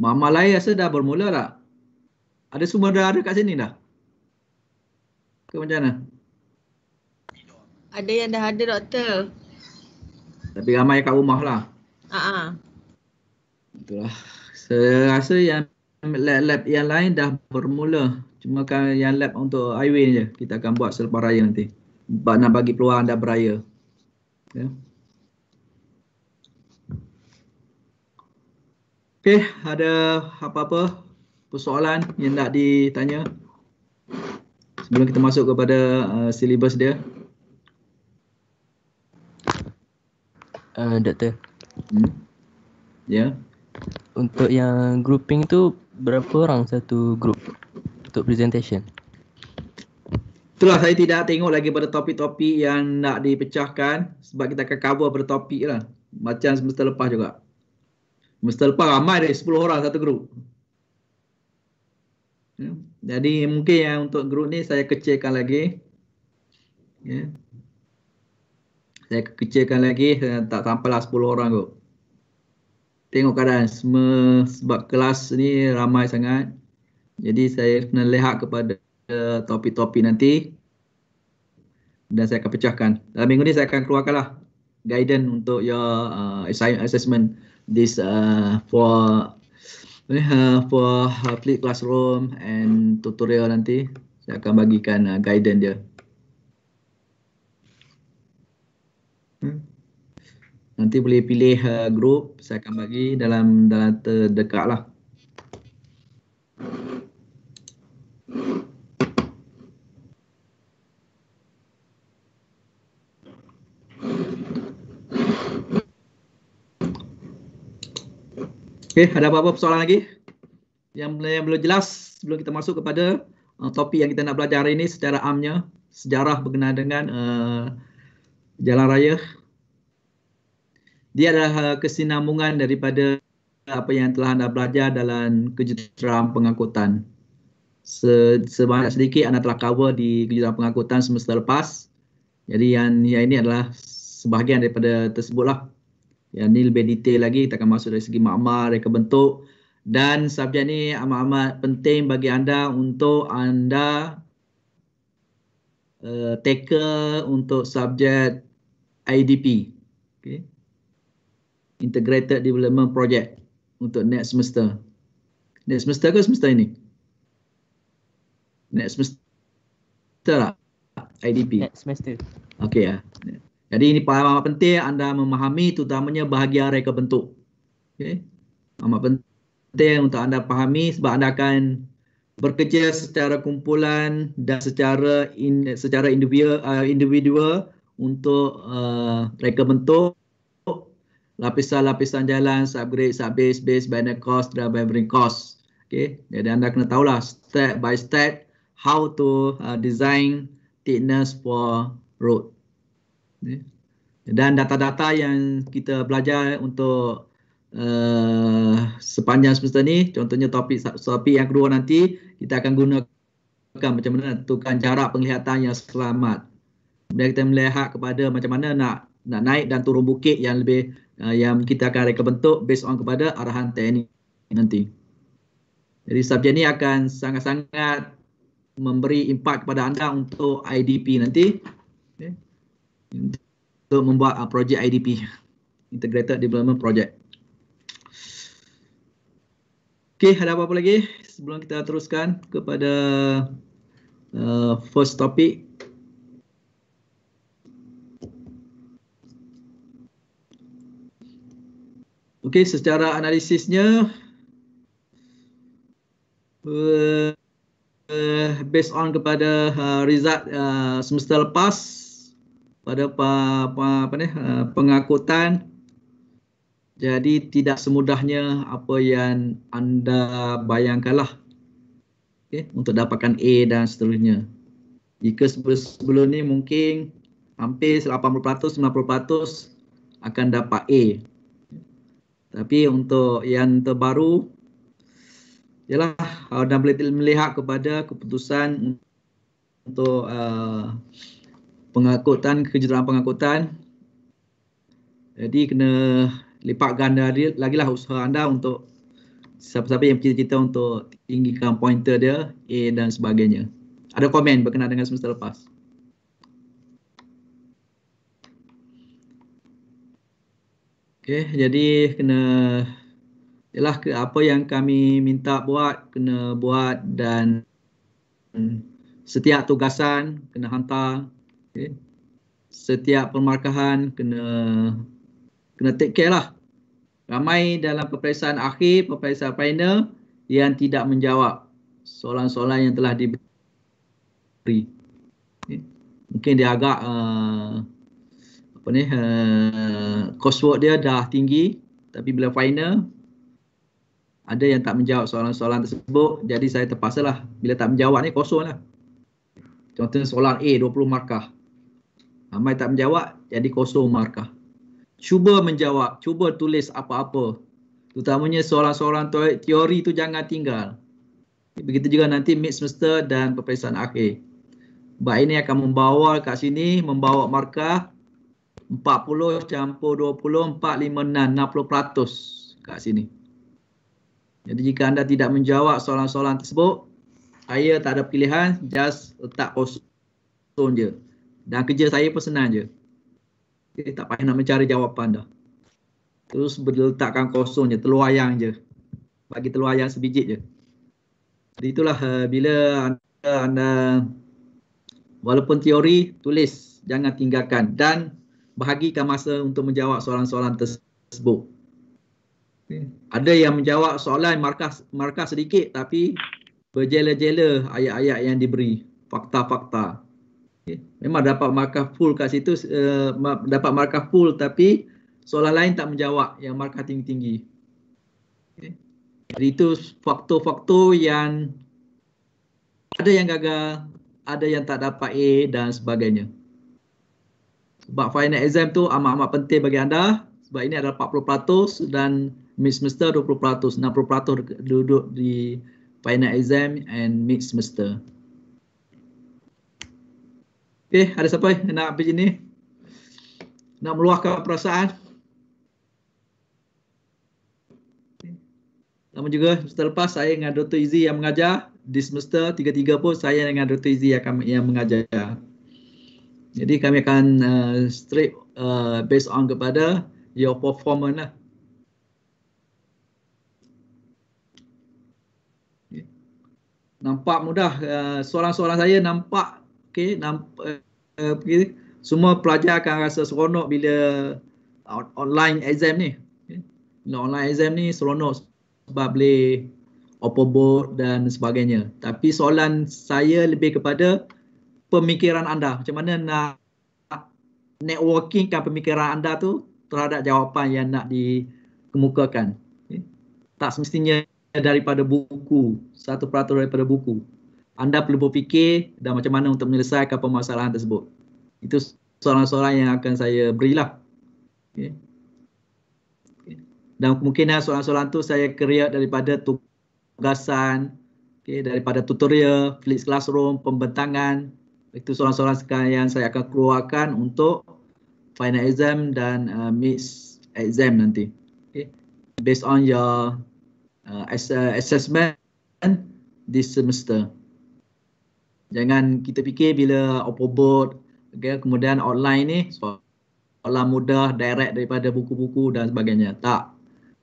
Mama lain rasa dah bermula tak? Ada sumber ada dekat sini dah? Ke macam mana? Ada yang dah ada doktor. Tapi ramai kat rumah lah. Haa. Uh-huh. Itulah. Saya rasa yang lab-lab yang lain dah bermula. Cuma kan yang lab untuk highway je. Kita akan buat selepas raya nanti. Nak bagi peluang anda beraya. Ya. Yeah. Okay, ada apa-apa persoalan yang nak ditanya sebelum kita masuk kepada uh, silibus dia? Uh, Doktor. Hmm. Ya. Yeah. Untuk yang grouping tu berapa orang satu group untuk presentation? Itulah saya tidak tengok lagi pada topik-topik yang nak dipecahkan sebab kita akan cover pada topik lah. Macam semester lepas juga. Mesti lepas ramai dari 10 orang satu grup. Ya. Jadi mungkin yang untuk grup ni saya kecilkan lagi. Ya. Saya kecilkan lagi tak sampai lah 10 orang kot. Tengok keadaan semua sebab kelas ni ramai sangat. Jadi saya kena lehak kepada topik-topik nanti. Dan saya akan pecahkan. Dalam minggu ni saya akan keluarkan lah guidance untuk your uh, assignment. assessment this uh, for eh, uh, for uh, flip classroom and tutorial nanti saya akan bagikan uh, guidance dia. Hmm. Nanti boleh pilih uh, group saya akan bagi dalam dalam terdekat lah. Okay, ada apa-apa persoalan lagi? Yang, yang belum jelas sebelum kita masuk kepada uh, topik yang kita nak belajar ini secara amnya, sejarah berkenaan dengan uh, jalan raya. Dia adalah uh, kesinambungan daripada apa yang telah anda belajar dalam kejuruteraan pengangkutan. Se sebanyak sedikit anda telah cover di kejuruteraan pengangkutan semester lepas. Jadi yang, yang ini adalah sebahagian daripada tersebutlah. Ya, ni lebih detail lagi kita akan masuk dari segi makmal, reka bentuk dan subjek ni amat-amat penting bagi anda untuk anda uh, eh, tackle untuk subjek IDP okay. Integrated Development Project untuk next semester next semester ke semester ini? next semester lah IDP next semester okay ya yeah. Jadi ini amat penting anda memahami terutamanya bahagian reka bentuk. Okay. Amat penting untuk anda pahami sebab anda akan bekerja secara kumpulan dan secara in, secara individual, uh, eh, individual untuk uh, reka bentuk lapisan-lapisan jalan, subgrade, subbase, base, binary cost, driving cost. Okay. Jadi anda kena tahulah step by step how to uh, design thickness for road. Dan data-data yang kita belajar untuk uh, sepanjang semester ni, contohnya topik topik yang kedua nanti kita akan gunakan macam mana tentukan jarak penglihatan yang selamat. Kemudian kita melihat kepada macam mana nak nak naik dan turun bukit yang lebih uh, yang kita akan reka bentuk based on kepada arahan teknik nanti. Jadi subjek ni akan sangat-sangat memberi impak kepada anda untuk IDP nanti untuk membuat uh, projek IDP Integrated Development Project. Okey, ada apa-apa lagi sebelum kita teruskan kepada uh, first topic? Okey, secara analisisnya uh, uh, based on kepada uh, result uh, semester lepas pada apa, apa, apa ni, uh, jadi tidak semudahnya apa yang anda bayangkanlah okay, untuk dapatkan A dan seterusnya. Jika sebelum ni mungkin hampir 80% 90% akan dapat A. Tapi untuk yang terbaru ialah anda boleh melihat kepada keputusan untuk uh, pengangkutan, kerja dalam pengangkutan. Jadi kena lipat ganda lagi lah usaha anda untuk siapa-siapa yang cita-cita untuk tinggikan pointer dia A dan sebagainya. Ada komen berkenaan dengan semester lepas? Okay, jadi kena ialah ke apa yang kami minta buat kena buat dan hmm, setiap tugasan kena hantar Okay. Setiap permarkahan kena kena take care lah. Ramai dalam peperiksaan akhir, peperiksaan final yang tidak menjawab soalan-soalan yang telah diberi. Okay. Mungkin dia agak uh, apa ni, uh, coursework dia dah tinggi tapi bila final ada yang tak menjawab soalan-soalan tersebut jadi saya terpaksa lah bila tak menjawab ni kosong lah. Contohnya soalan A 20 markah. Ramai tak menjawab, jadi kosong markah. Cuba menjawab, cuba tulis apa-apa. Terutamanya seorang-seorang teori itu jangan tinggal. Begitu juga nanti mid semester dan peperiksaan akhir. Sebab ini akan membawa kat sini, membawa markah 40 campur 20, 4, 5, 6, 60% kat sini. Jadi jika anda tidak menjawab soalan-soalan tersebut, saya tak ada pilihan, just letak kosong je. Dan kerja saya pun senang je. Dia tak payah nak mencari jawapan dah. Terus berletakkan kosong je, telur ayam je. Bagi telur ayam sebijik je. Jadi itulah uh, bila anda, anda walaupun teori, tulis. Jangan tinggalkan. Dan bahagikan masa untuk menjawab soalan-soalan tersebut. Okay. Ada yang menjawab soalan markah, markah sedikit tapi berjela-jela ayat-ayat yang diberi. Fakta-fakta. Okay. Ya. Memang dapat markah full kat situ, uh, dapat markah full tapi soalan lain tak menjawab yang markah tinggi-tinggi. Okay. Ya. Jadi itu faktor-faktor yang ada yang gagal, ada yang tak dapat A dan sebagainya. Sebab final exam tu amat-amat penting bagi anda sebab ini adalah 40% dan mid semester 20%, 60% duduk di final exam and mid semester. Okey, eh, ada siapa eh yang nak pergi ni? Nak meluahkan perasaan? Lama juga, setelah lepas saya dengan Dr. Izzy yang mengajar. Di semester tiga tiga pun saya dengan Dr. Izzy yang, yang mengajar. Jadi kami akan uh, straight uh, based on kepada your performance lah. Nampak mudah, uh, soalan-soalan saya nampak Okay, nampak uh, eh, eh, semua pelajar akan rasa seronok bila online exam ni okay. bila online exam ni seronok sebab boleh open board dan sebagainya tapi soalan saya lebih kepada pemikiran anda macam mana nak kan pemikiran anda tu terhadap jawapan yang nak dikemukakan okay. tak semestinya daripada buku satu peraturan daripada buku anda perlu berfikir dan macam mana untuk menyelesaikan permasalahan tersebut. Itu soalan-soalan yang akan saya berilah. Okay. Okay. Dan kemungkinan soalan-soalan tu saya create daripada tugasan, okay, daripada tutorial, flip classroom, pembentangan. Itu soalan-soalan yang saya akan keluarkan untuk final exam dan uh, mid exam nanti. Okay. Based on your uh, uh assessment this semester. Jangan kita fikir bila Oppo Boat okay, kemudian online ni soalan mudah direct daripada buku-buku dan sebagainya. Tak.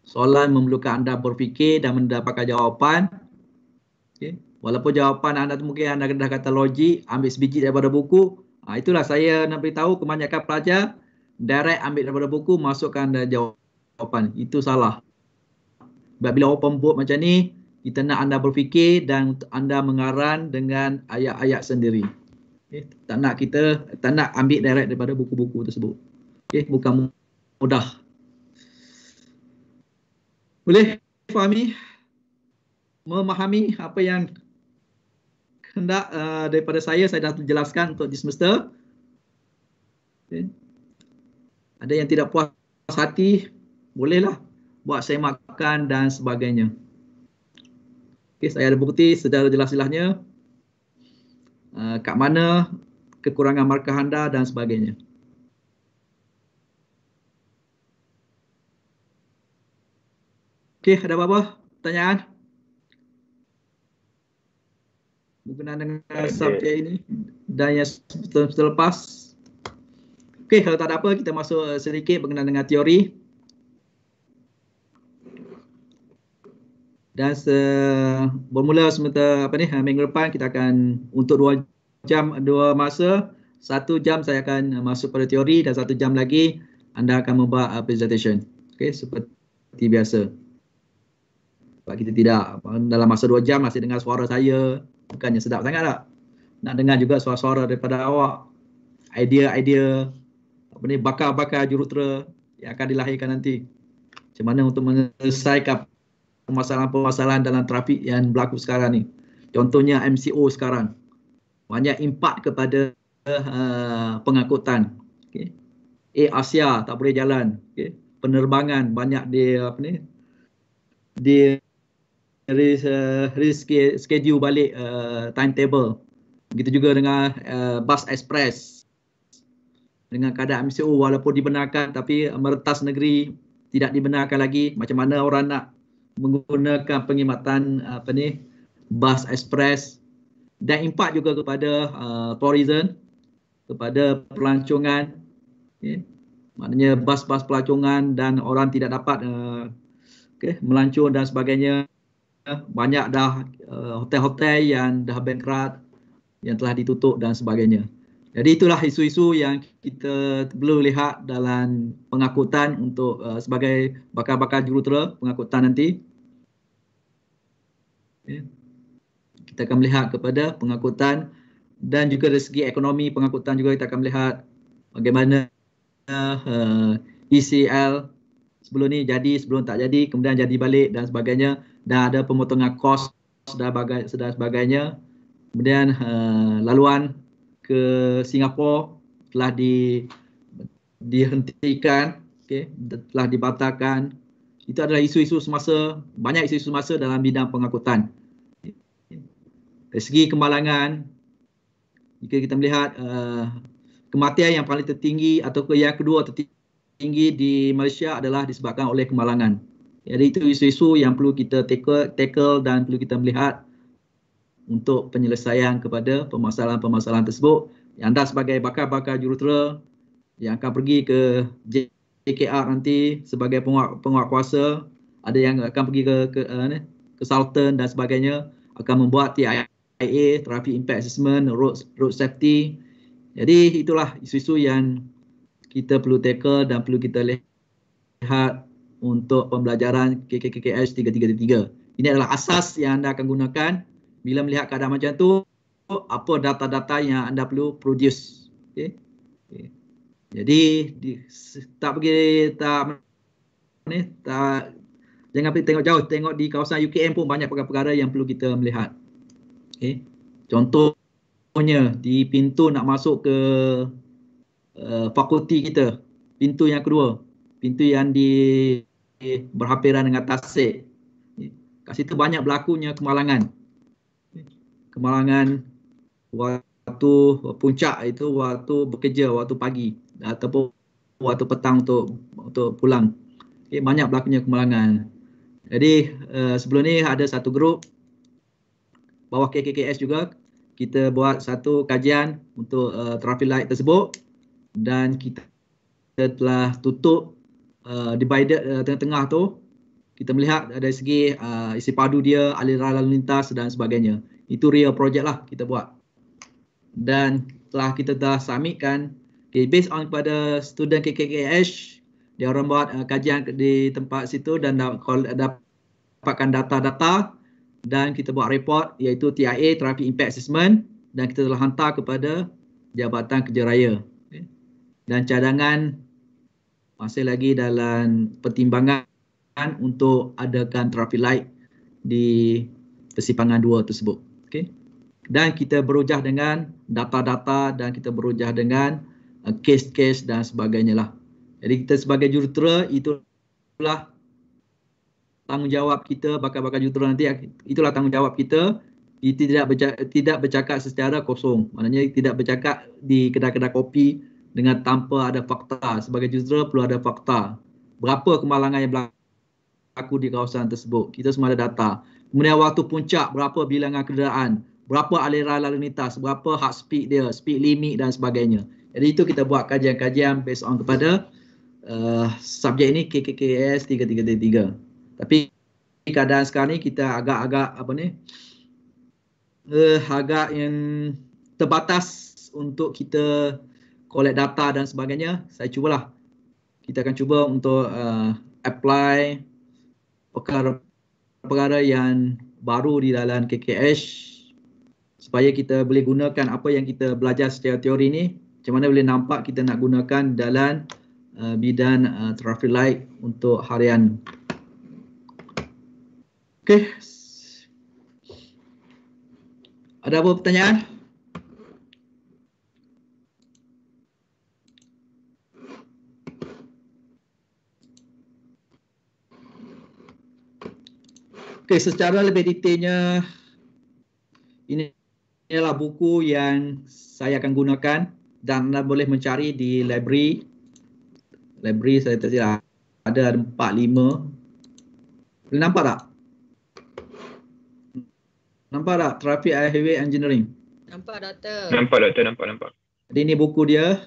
Soalan memerlukan anda berfikir dan mendapatkan jawapan. Okay. Walaupun jawapan anda mungkin anda dah kata logik, ambil sebiji daripada buku. Ha, itulah saya nak beritahu kebanyakan pelajar direct ambil daripada buku masukkan anda jawapan. Itu salah. Bila open book macam ni, kita nak anda berfikir dan anda mengarang dengan ayat-ayat sendiri. Okay. Tak nak kita, tak nak ambil direct daripada buku-buku tersebut. Okay. Bukan mudah. Boleh fahami? Memahami apa yang hendak uh, daripada saya, saya dah jelaskan untuk di semester. Okay. Ada yang tidak puas hati, bolehlah buat saya makan dan sebagainya. Okey, saya ada bukti sedara jelas-jelasnya. Uh, kat mana kekurangan markah anda dan sebagainya. Okey, ada apa-apa pertanyaan? Berkenaan dengan subjek ini dan yang selepas. Okey, kalau tak ada apa, kita masuk eh, sedikit berkenaan dengan teori. dan se bermula semata apa ni eh, minggu depan kita akan untuk dua jam dua masa satu jam saya akan eh, masuk pada teori dan satu jam lagi anda akan membuat uh, presentation okey seperti biasa sebab kita tidak dalam masa dua jam masih dengar suara saya bukannya sedap sangat tak nak dengar juga suara-suara daripada awak idea-idea apa ni bakar-bakar jurutera yang akan dilahirkan nanti macam mana untuk menyelesaikan permasalahan-permasalahan dalam trafik yang berlaku sekarang ni. Contohnya MCO sekarang. Banyak impak kepada uh, pengangkutan. Okay. A Asia tak boleh jalan. Okay. Penerbangan banyak di apa ni? Di risk uh, schedule balik uh, timetable. Begitu juga dengan uh, bus express dengan kadar MCO walaupun dibenarkan tapi meretas negeri tidak dibenarkan lagi macam mana orang nak menggunakan pengkhidmatan apa ni bus ekspres dan impak juga kepada uh, tourism kepada pelancongan okay. maknanya bus-bus pelancongan dan orang tidak dapat uh, okay, melancong dan sebagainya banyak dah uh, hotel-hotel yang dah bankrupt yang telah ditutup dan sebagainya jadi itulah isu-isu yang kita perlu lihat dalam pengakutan untuk uh, sebagai bakal-bakal jurutera pengakutan nanti. Ya. Kita akan melihat kepada pengangkutan dan juga dari segi ekonomi pengangkutan juga kita akan melihat bagaimana uh, eh, ECL sebelum ni jadi, sebelum tak jadi, kemudian jadi balik dan sebagainya dan ada pemotongan kos dan sebagainya, sebagainya. kemudian uh, laluan ke Singapura telah di, dihentikan okay, telah dibatalkan itu adalah isu-isu semasa banyak isu-isu semasa dalam bidang pengangkutan dari segi kembalangan jika kita melihat uh, kematian yang paling tertinggi atau yang kedua tertinggi di Malaysia adalah disebabkan oleh kemalangan. Jadi itu isu-isu yang perlu kita tackle, tackle dan perlu kita melihat untuk penyelesaian kepada permasalahan-permasalahan tersebut. Yang dah sebagai bakar-bakar jurutera yang akan pergi ke JKR nanti sebagai penguat, penguat kuasa, ada yang akan pergi ke, ke, ke, eh, ke Sultan dan sebagainya akan membuat TIR IA, Traffic Impact Assessment, Road, Road Safety. Jadi itulah isu-isu yang kita perlu tackle dan perlu kita lihat untuk pembelajaran KKKKS 3333. Ini adalah asas yang anda akan gunakan bila melihat keadaan macam tu, apa data-data yang anda perlu produce. Okay. okay. Jadi di, tak pergi tak ni tak jangan pergi tengok jauh, tengok di kawasan UKM pun banyak perkara-perkara yang perlu kita melihat. Okay. Eh, contohnya di pintu nak masuk ke uh, fakulti kita, pintu yang kedua, pintu yang di berhampiran dengan tasik. Kat situ banyak berlakunya kemalangan. Kemalangan waktu puncak itu waktu bekerja, waktu pagi ataupun waktu petang untuk untuk pulang. Okay, banyak berlakunya kemalangan. Jadi uh, sebelum ni ada satu grup bawah KKKS juga kita buat satu kajian untuk uh, traffic light tersebut dan kita telah tutup uh, divider uh, tengah-tengah tu kita melihat dari segi uh, isi padu dia, aliran lalu lintas dan sebagainya. Itu real project lah kita buat. Dan telah kita dah submitkan okay, based on pada student KKKS dia orang buat uh, kajian di tempat situ dan dapatkan data-data dan kita buat report iaitu TIA Traffic Impact Assessment dan kita telah hantar kepada Jabatan Kerja Raya. Dan cadangan masih lagi dalam pertimbangan untuk adakan traffic light di persimpangan dua tersebut. Okay. Dan kita berujah dengan data-data dan kita berujah dengan kes-kes uh, dan sebagainya lah. Jadi kita sebagai jurutera itulah tanggungjawab kita bakal-bakal jutera nanti itulah tanggungjawab kita kita tidak bercakap, tidak bercakap secara kosong maknanya tidak bercakap di kedai-kedai kopi dengan tanpa ada fakta sebagai jutera perlu ada fakta berapa kemalangan yang berlaku di kawasan tersebut kita semua ada data kemudian waktu puncak berapa bilangan kenderaan berapa aliran lalu lintas berapa hard speed dia speed limit dan sebagainya jadi itu kita buat kajian-kajian based on kepada uh, subjek ini KKKS 3333 tapi keadaan sekarang ni kita agak-agak apa ni? Uh, agak yang terbatas untuk kita collect data dan sebagainya. Saya cubalah. Kita akan cuba untuk uh, apply perkara-perkara yang baru di dalam KKH supaya kita boleh gunakan apa yang kita belajar secara teori ni macam mana boleh nampak kita nak gunakan dalam uh, bidan uh, traffic light untuk harian Okey. Ada apa pertanyaan? Okey, secara lebih detailnya ini ialah buku yang saya akan gunakan dan anda boleh mencari di library. Library saya tadi ada ada 4 5. Boleh nampak tak? Nampak tak Traffic Highway Engineering? Nampak doktor. Nampak doktor, nampak nampak. Jadi ini buku dia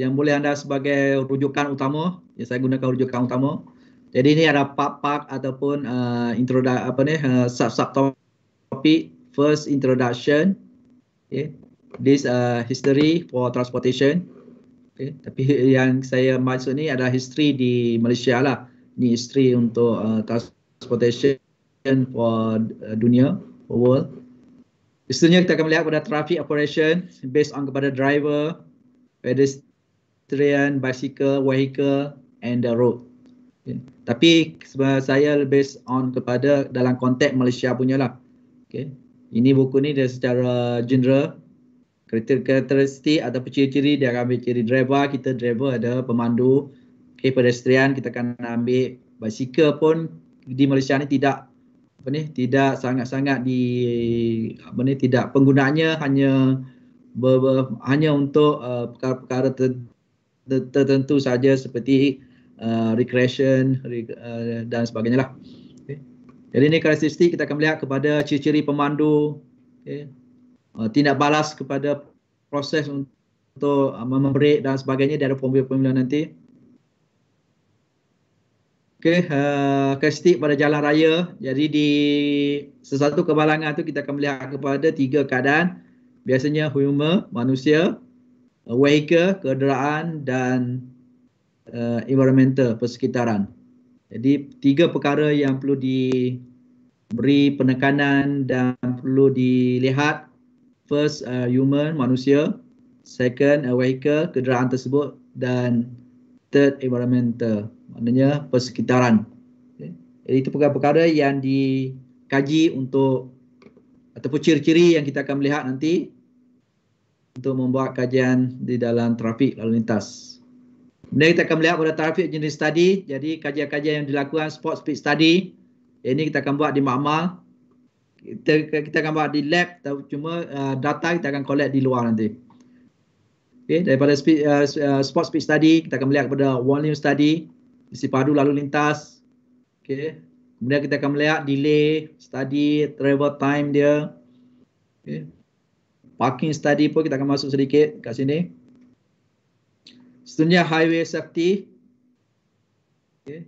yang boleh anda sebagai rujukan utama, yang saya gunakan rujukan utama. Jadi ini ada part-part ataupun uh, intro apa ni uh, sub sub topik first introduction. Okay. This uh, history for transportation. Okay. Tapi yang saya maksud ni adalah history di Malaysia lah. Ini history untuk uh, transportation operation for uh, dunia, for world. Seterusnya kita akan melihat pada traffic operation based on kepada driver, pedestrian, bicycle, vehicle and the road. Okay. Tapi sebenarnya saya based on kepada dalam konteks Malaysia punya lah. Okay. Ini buku ni dia secara general karakteristik atau ciri-ciri dia akan ambil ciri driver, kita driver ada pemandu, okay, pedestrian kita akan ambil bicycle pun di Malaysia ni tidak apa ni tidak sangat-sangat di apa ni tidak penggunaannya hanya ber, ber, hanya untuk eh, perkara-perkara ter, ter, tertentu saja seperti uh, recreation re, uh, dan sebagainya lah. Okay. Jadi ini karakteristik kita akan melihat kepada ciri-ciri pemandu okay. uh, tindak balas kepada proses untuk uh, memberi dan sebagainya dari pemilihan-pemilihan nanti. Okay, uh, eh, akustik pada jalan raya. Jadi di sesuatu kebalangan tu kita akan melihat kepada tiga keadaan. Biasanya human, manusia, uh, eh, vehicle, kenderaan dan uh, environmental, persekitaran. Jadi tiga perkara yang perlu diberi penekanan dan perlu dilihat. First, uh, human, manusia. Second, uh, vehicle, kenderaan tersebut. Dan third, environmental maknanya persekitaran. Okay. Jadi itu perkara-perkara yang dikaji untuk ataupun ciri-ciri yang kita akan melihat nanti untuk membuat kajian di dalam trafik lalu lintas. Kemudian kita akan melihat pada trafik jenis tadi, jadi kajian-kajian yang dilakukan sport speed study, yang ini kita akan buat di makmal. Kita, kita akan buat di lab, tapi cuma uh, data kita akan collect di luar nanti. Okay, daripada speed, uh, uh sport speed study, kita akan melihat kepada volume study, mesti padu lalu lintas. Okay. Kemudian kita akan melihat delay, study, travel time dia. Okay. Parking study pun kita akan masuk sedikit kat sini. Seterusnya highway safety. Okay.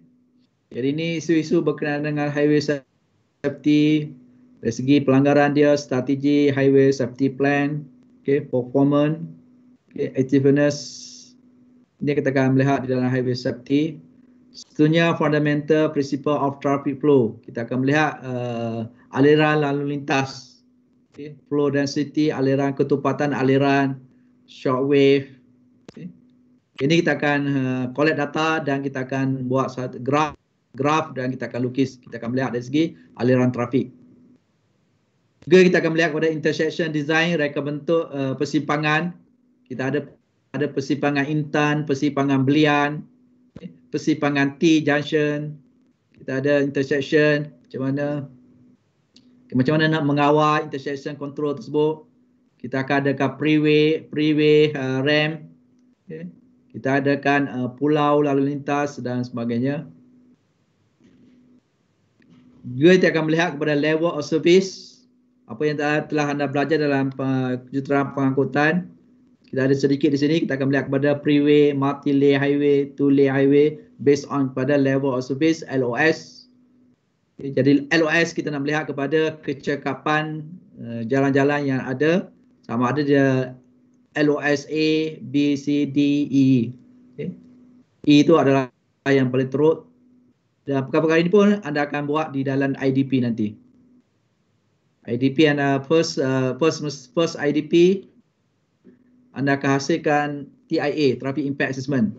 Jadi ini isu-isu berkenaan dengan highway safety. Dari segi pelanggaran dia, strategi, highway safety plan. Okay. Performance. Okay. Activeness. Ini kita akan melihat di dalam highway safety. Setunya fundamental principle of traffic flow. Kita akan melihat uh, aliran lalu lintas. Okay. Flow density, aliran ketupatan, aliran short wave. Okay. Ini kita akan uh, collect data dan kita akan buat satu graf, graf dan kita akan lukis. Kita akan melihat dari segi aliran trafik. Juga kita akan melihat pada intersection design, reka bentuk uh, persimpangan. Kita ada ada persimpangan intan, persimpangan belian persimpangan T junction kita ada intersection macam mana macam mana nak mengawal intersection control tersebut kita akan adakan freeway freeway uh, ram okay. kita adakan uh, pulau lalu lintas dan sebagainya juga kita akan melihat kepada level of service apa yang telah anda belajar dalam uh, jutera pengangkutan kita ada sedikit di sini kita akan melihat kepada freeway, multi lay highway, two lay highway based on kepada level of service LOS. Okay, jadi LOS kita nak melihat kepada kecekapan eh, jalan-jalan uh, yang ada sama ada dia LOS A, B, C, D, E. Okay. E itu adalah yang paling teruk. Dan perkara-perkara ini pun anda akan buat di dalam IDP nanti. IDP anda first uh, first first IDP anda akan hasilkan TIA, Traffic Impact Assessment.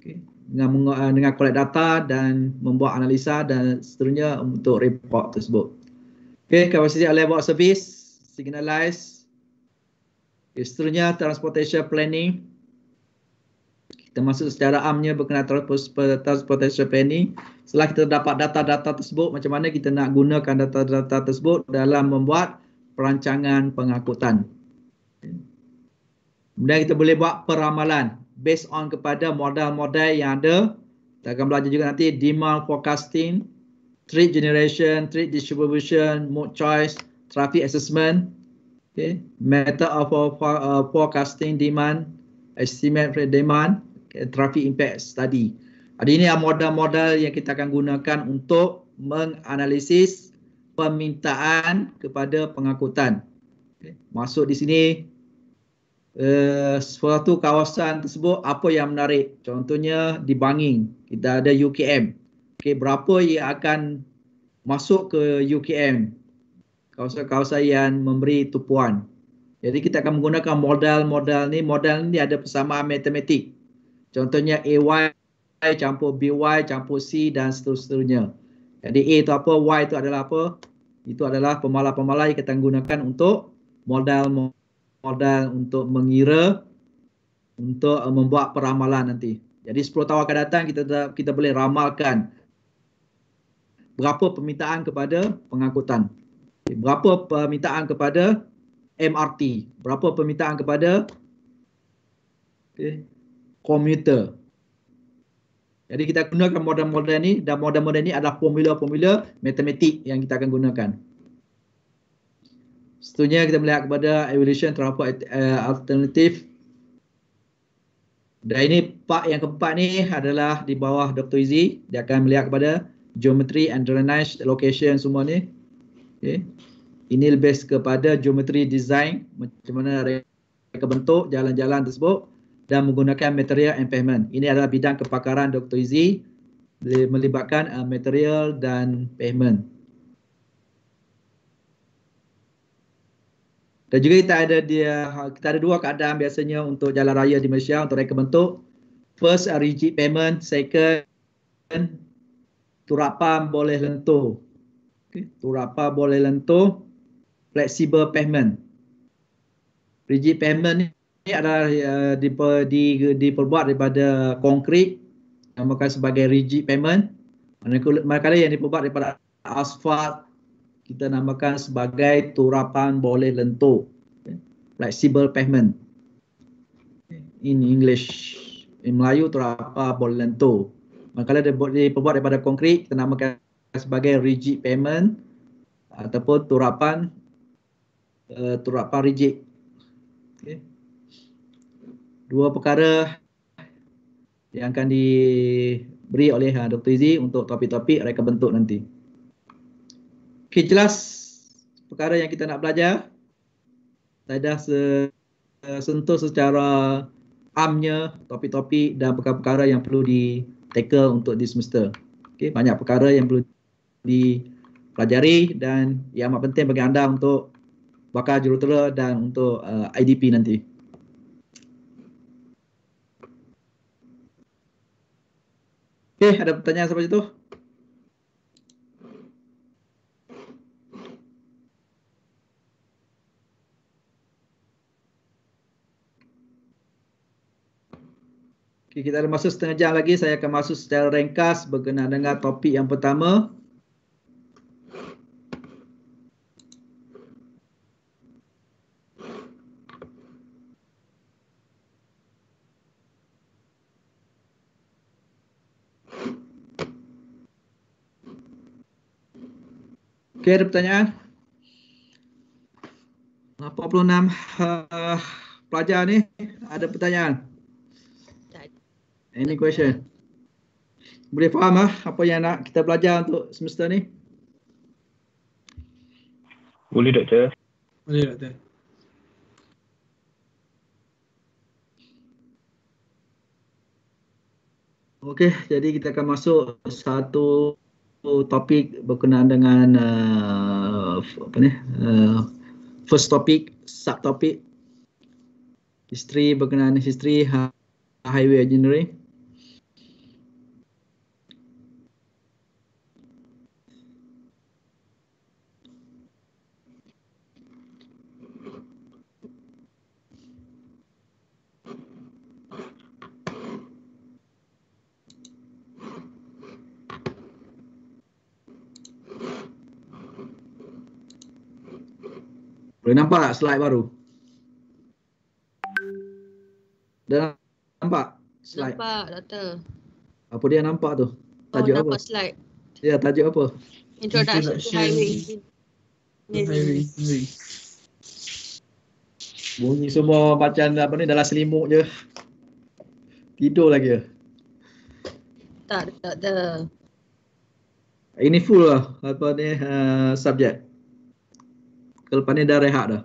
Okay. Dengan, meng- eh, dengan collect data dan membuat analisa dan seterusnya untuk report tersebut. Okay, capacity of level service, signalize. Okay, seterusnya, transportation planning. Kita masuk secara amnya berkenaan transportation planning. Setelah kita dapat data-data tersebut, macam mana kita nak gunakan data-data tersebut dalam membuat perancangan pengangkutan. Kemudian kita boleh buat peramalan based on kepada modal modal yang ada. Kita akan belajar juga nanti demand forecasting, trade generation, trade distribution, mode choice, traffic assessment, okay, method of uh, uh, forecasting demand, estimate for demand, okay, traffic impact study. Jadi ini adalah modal modal yang kita akan gunakan untuk menganalisis permintaan kepada pengangkutan. Okay. Masuk di sini Eh, suatu kawasan tersebut apa yang menarik contohnya di Banging kita ada UKM okey berapa yang akan masuk ke UKM kawasan-kawasan yang memberi tupuan. jadi kita akan menggunakan modal-modal ni modal ni ada persamaan matematik contohnya AY campur BY campur C dan seterusnya jadi A itu apa Y itu adalah apa itu adalah pemalas-pemalas yang kita gunakan untuk modal-modal modal untuk mengira untuk uh, membuat peramalan nanti. Jadi 10 tahun akan datang kita kita boleh ramalkan berapa permintaan kepada pengangkutan. berapa permintaan kepada MRT, berapa permintaan kepada okay, eh, komuter. Jadi kita gunakan model-model ini dan model-model ini adalah formula-formula matematik yang kita akan gunakan. Seterusnya kita melihat kepada evolution transport eh, alternatif. Dan ini part yang keempat ni adalah di bawah Dr. Izzy. Dia akan melihat kepada geometry and drainage location semua ni. Okay. Ini lebih kepada geometry design. Macam mana mereka bentuk jalan-jalan tersebut. Dan menggunakan material and pavement. Ini adalah bidang kepakaran Dr. Izzy. Melibatkan uh, material dan pavement. Dan juga kita ada dia kita ada dua keadaan biasanya untuk jalan raya di Malaysia untuk reka bentuk. First uh, rigid payment, second turapan boleh lentuh Okay. Turapan boleh lentuh flexible payment. Rigid payment ni ini adalah uh, eh, diper, di, diperbuat daripada konkrit yang sebagai rigid payment. Mereka, mereka yang diperbuat daripada asfalt, kita namakan sebagai turapan boleh lentur flexible pavement in English in Melayu turapan boleh lentur Maka dia boleh dibuat daripada konkrit kita namakan sebagai rigid pavement ataupun turapan uh, eh, turapan rigid okay. dua perkara yang akan diberi oleh uh, eh, Dr. Izzy untuk topik-topik reka bentuk nanti Okey, jelas perkara yang kita nak belajar. Saya dah se eh, sentuh secara amnya topik-topik dan perkara-perkara yang perlu di tackle untuk di semester. Okey, banyak perkara yang perlu dipelajari dan yang amat penting bagi anda untuk bakal jurutera dan untuk uh, eh, IDP nanti. Okey, ada pertanyaan sampai situ? Okay, kita ada masa setengah jam lagi. Saya akan masuk secara ringkas berkenaan dengan topik yang pertama. Okey, ada pertanyaan? 46 uh, eh, pelajar ni ada pertanyaan? Any question? Boleh faham ah apa yang nak kita belajar untuk semester ni? Boleh doktor. Boleh doktor. Okey, jadi kita akan masuk satu topik berkenaan dengan uh, apa ni? Uh, first topic, sub topic history berkenaan history highway engineering. Dah nampak tak slide baru? Dah nampak slide? Nampak, Doktor. Apa dia nampak tu? Tajuk oh, apa? slide. Ya, tajuk apa? Introduction Highway Bunyi semua bacaan apa ni, dalam selimut je. Tidur lagi ya? Tak, tak ada. Ini full lah, apa ni, uh, eh, subjek. Kelepas ni dah rehat dah.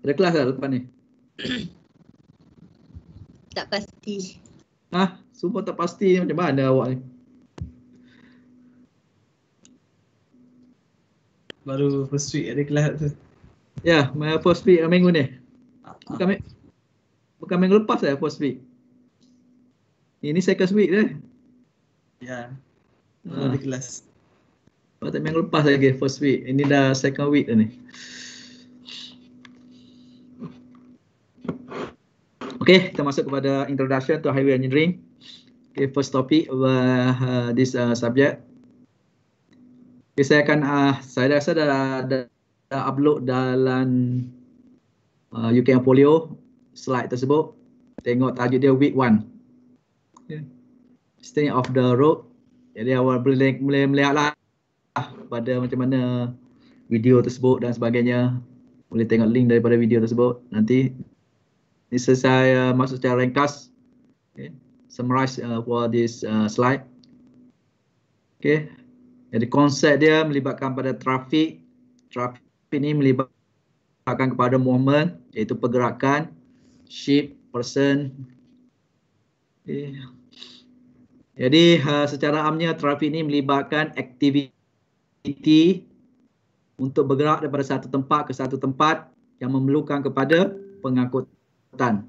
Ada kelas tak lepas ni? Tak pasti. Ah, ha? Semua tak pasti ni macam mana awak ni? Baru first week ada kelas tu. Ya, my first week lah minggu ni. Ah. Bukan, ha. bukan minggu lepas lah first week. Ini second week dah. Ya. Yeah. Hmm. Ada kelas. Lepas tak minggu lepas lagi first week. Ini dah second week dah ni. Okay, kita masuk kepada introduction to highway engineering. Okay, first topic of uh, this uh, subject. Okay, saya akan, uh, saya rasa dah, dah, dah upload dalam uh, UK Polio slide tersebut. Tengok tajuk dia week one. Okay. Staying off the road. Jadi awak boleh boleh melihatlah pada macam mana video tersebut dan sebagainya. Boleh tengok link daripada video tersebut nanti. Ini selesai uh, masuk secara ringkas. Okay. Summarize uh, for this uh, slide. Okay. Jadi konsep dia melibatkan pada trafik. Trafik ini melibatkan kepada movement iaitu pergerakan, ship, person. Okay. Jadi uh, secara amnya trafik ini melibatkan aktiviti untuk bergerak daripada satu tempat ke satu tempat yang memerlukan kepada pengangkutan.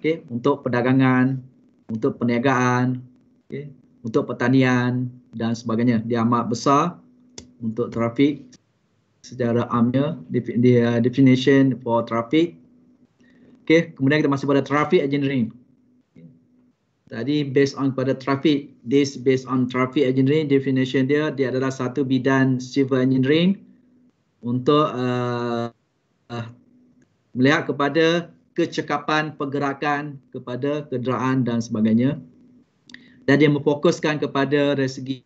Okey, untuk perdagangan, untuk perniagaan, okey, untuk pertanian dan sebagainya. Dia amat besar untuk trafik secara amnya definition for traffic. Okey, kemudian kita masuk pada traffic engineering. Tadi based on pada traffic, this based on traffic engineering definition dia, dia adalah satu bidan civil engineering untuk uh, uh, melihat kepada kecekapan pergerakan kepada kenderaan dan sebagainya. Dan dia memfokuskan kepada dari segi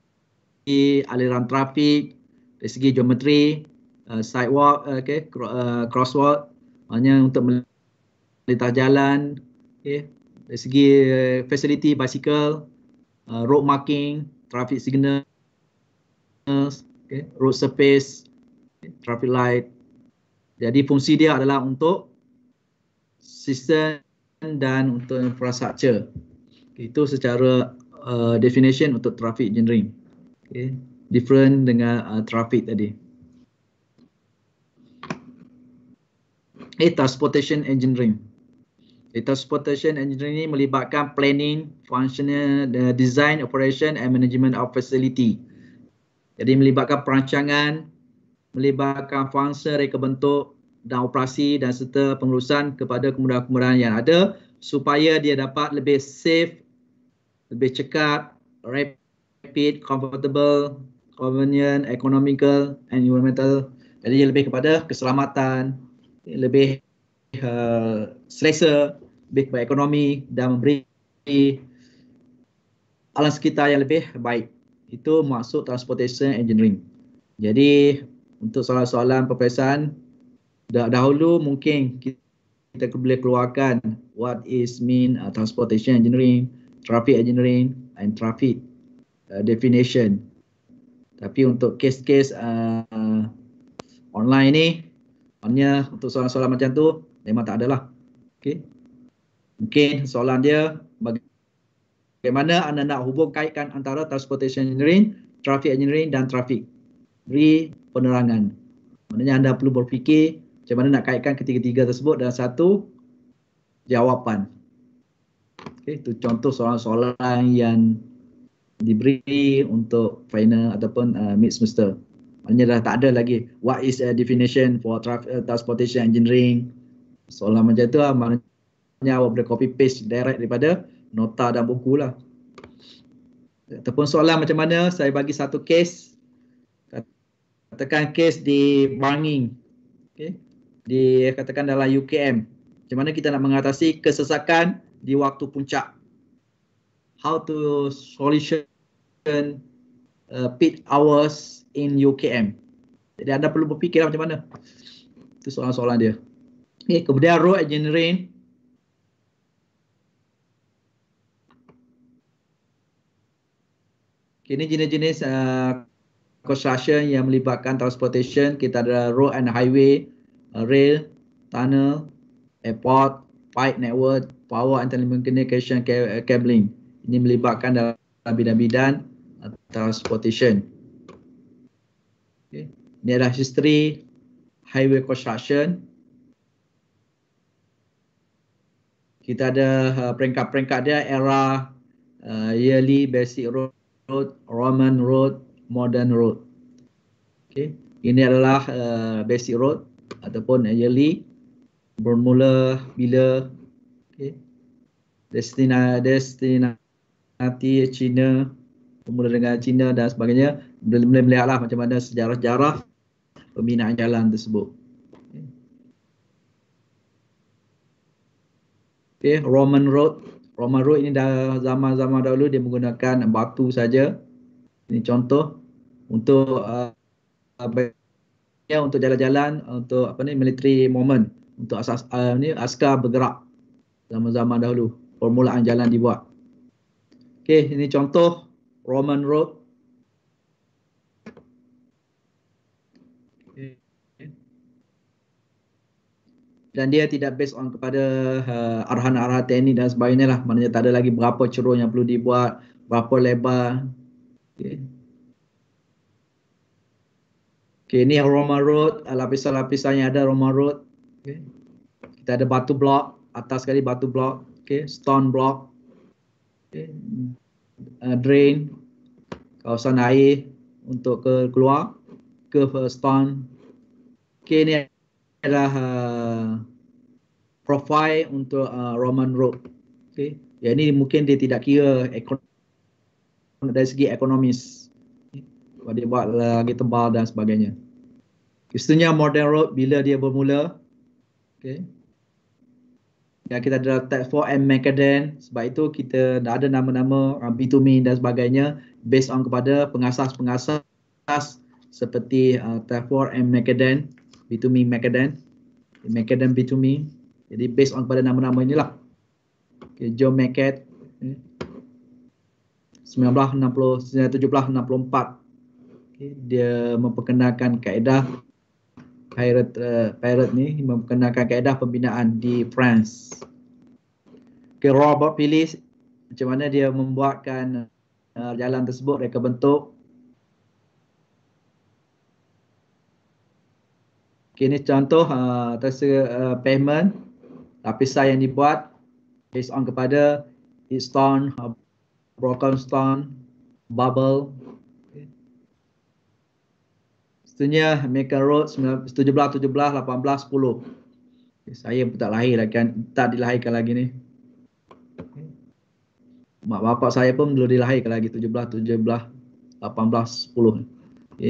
aliran trafik, dari segi geometri, uh, sidewalk, uh, okay, uh, crosswalk, maknanya untuk melintas jalan, okay, dari segi uh, facility bicycle, uh, road marking, traffic signal, okay, road surface, okay, traffic light. Jadi fungsi dia adalah untuk sistem dan untuk infrastruktur. Okay, itu secara uh, definition untuk traffic engineering. Okay. Different dengan uh, traffic tadi. Eh, transportation engineering. Okay. Data engineering ni melibatkan planning, functional design, operation and management of facility. Jadi melibatkan perancangan, melibatkan fungsi reka bentuk dan operasi dan serta pengurusan kepada kemudahan-kemudahan yang ada supaya dia dapat lebih safe, lebih cekap, rapid, comfortable, convenient, economical and environmental. Jadi lebih kepada keselamatan, lebih uh, selesa lebih kepada ekonomi dan memberi alam sekitar yang lebih baik. Itu masuk transportation engineering. Jadi untuk soalan-soalan peperiksaan, dah dahulu mungkin kita boleh keluarkan what is mean uh, transportation engineering, traffic engineering and traffic uh, definition. Tapi untuk kes-kes uh, online ni, hanya untuk soalan-soalan macam tu memang tak adalah. Okay mungkin soalan dia bagaimana anda nak hubung kaitkan antara transportation engineering, traffic engineering dan traffic. Beri penerangan. Maknanya anda perlu berfikir macam mana nak kaitkan ketiga-tiga tersebut dalam satu jawapan. Okey, itu contoh soalan-soalan yang diberi untuk final ataupun uh, mid semester. Maknanya dah tak ada lagi what is a definition for traffic, transportation engineering. Soalan macam tu lah. Maknanya hanya awak boleh copy paste direct daripada nota dan buku lah. Ataupun soalan macam mana saya bagi satu case. Katakan case di Banging. Okay. Di katakan dalam UKM. Macam mana kita nak mengatasi kesesakan di waktu puncak. How to solution uh, peak hours in UKM. Jadi anda perlu berfikir lah macam mana. Itu soalan-soalan dia. Okay. Kemudian road engineering. Kini jenis-jenis uh, construction yang melibatkan transportation kita ada road and highway, uh, rail, tunnel, airport, pipe network, power and telecommunication uh, cabling. Ini melibatkan dalam bidang-bidang uh, transportation. Okay. Ini adalah history highway construction. Kita ada uh, peringkat-peringkat uh, dia era uh, yearly basic road Road, Roman Road, Modern Road. Okay, ini adalah uh, basic road ataupun yearly bermula bila okay. destinasi destinasi China bermula dengan China dan sebagainya boleh mula melihatlah macam mana sejarah-sejarah pembinaan jalan tersebut. Okay. Okay, Roman Road Roman road ini dah zaman-zaman dahulu dia menggunakan batu saja. Ini contoh untuk uh, untuk jalan-jalan untuk apa ni military moment untuk asas uh, ni askar bergerak zaman-zaman dahulu permulaan jalan dibuat. Okey, ini contoh Roman road dan dia tidak based on kepada uh, arahan-arahan teknik dan sebagainya lah. Maknanya tak ada lagi berapa ceruk yang perlu dibuat, berapa lebar. Okay. Okay, ini yang Roma Road, lapisan-lapisan yang ada Roma Road. Okay. Kita ada batu blok, atas sekali batu blok. Okay, stone block. Okay. Uh, drain. Kawasan air untuk ke keluar. ke uh, stone. Okay, ini adalah uh, profile untuk uh, Roman Road. Okay. Ya ini mungkin dia tidak kira ekonomi dari segi ekonomis. Okay. Dia buat lagi tebal dan sebagainya. Istilahnya Modern Road bila dia bermula. Okay. Ya kita ada Type 4 and Macadam. Sebab itu kita dah ada nama-nama uh, um, bitumen dan sebagainya based on kepada pengasas-pengasas seperti uh, Type 4 and Macadam, bitumen Macadam, Macadam bitumen. Jadi based on pada nama-nama ini inilah. Okay, Joe Mackett. Eh, okay, 1960, 1764. dia memperkenalkan kaedah Pirate, uh, Pirate ni memperkenalkan kaedah pembinaan di France. Okay, Robert Phillips, macam mana dia membuatkan uh, jalan tersebut, reka bentuk. Okay, ni contoh uh, tersebut uh, payment lapisan yang dibuat based on kepada heat stone, broken stone, bubble. Seterusnya American Road 17, 17, 18, 10. Saya pun tak lahir lagi kan. Tak dilahirkan lagi ni. Mak bapak saya pun belum dilahirkan lagi 17, 17, 18, 10.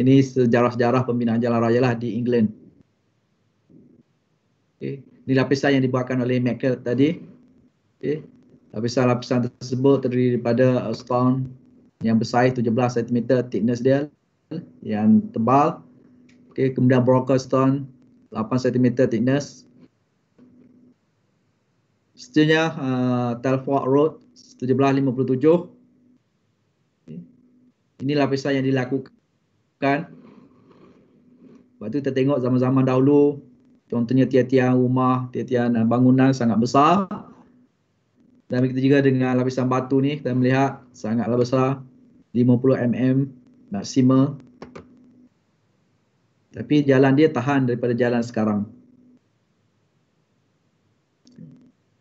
Ini sejarah-sejarah pembinaan jalan raya lah di England. Okay ni lapisan yang dibuatkan oleh Michael tadi. Okey. Lapisan-lapisan tersebut terdiri daripada stone yang besar 17 cm thickness dia yang tebal. Okey, kemudian broker stone 8 cm thickness. Seterusnya uh, Telford Road 1757. Ini lapisan yang dilakukan. Waktu kita tengok zaman-zaman dahulu Contohnya tiang-tiang rumah, tiang-tiang bangunan sangat besar. Dan kita juga dengan lapisan batu ni kita melihat sangatlah besar. 50 mm maksimal. Tapi jalan dia tahan daripada jalan sekarang.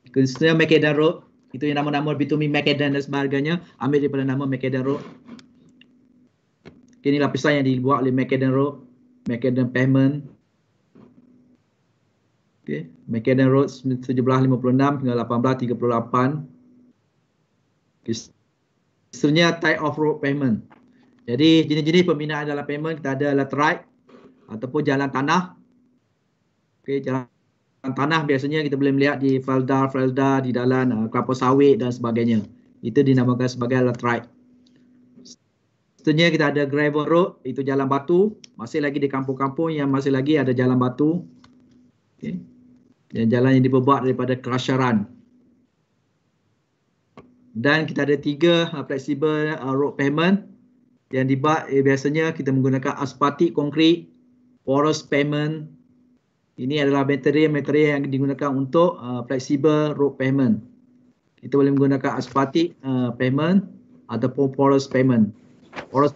Kesemua Macadam Road, itu yang nama-nama bitumi Macadam dan sebagainya ambil daripada nama Macadam Road. Okay, ini lapisan yang dibuat oleh Macadam Road, Macadam Pavement Okay. Macadam Road 1756 hingga 1838. Kisahnya type of road payment. Jadi jenis-jenis pembinaan dalam payment kita ada laterite ataupun jalan tanah. Okay, jalan tanah biasanya kita boleh melihat di felda-felda di dalam uh, ah, kelapa sawit dan sebagainya. Itu dinamakan sebagai laterite. Seterusnya kita ada gravel road, itu jalan batu. Masih lagi di kampung-kampung yang masih lagi ada jalan batu. Okay yang jalan yang dibebak daripada kerasyaran. Dan kita ada tiga uh, flexible uh, road payment yang dibuat eh, biasanya kita menggunakan aspartik konkrit, porous payment. Ini adalah material-material yang digunakan untuk uh, flexible road payment. Kita boleh menggunakan aspartik uh, pavement ataupun porous pavement. Porous,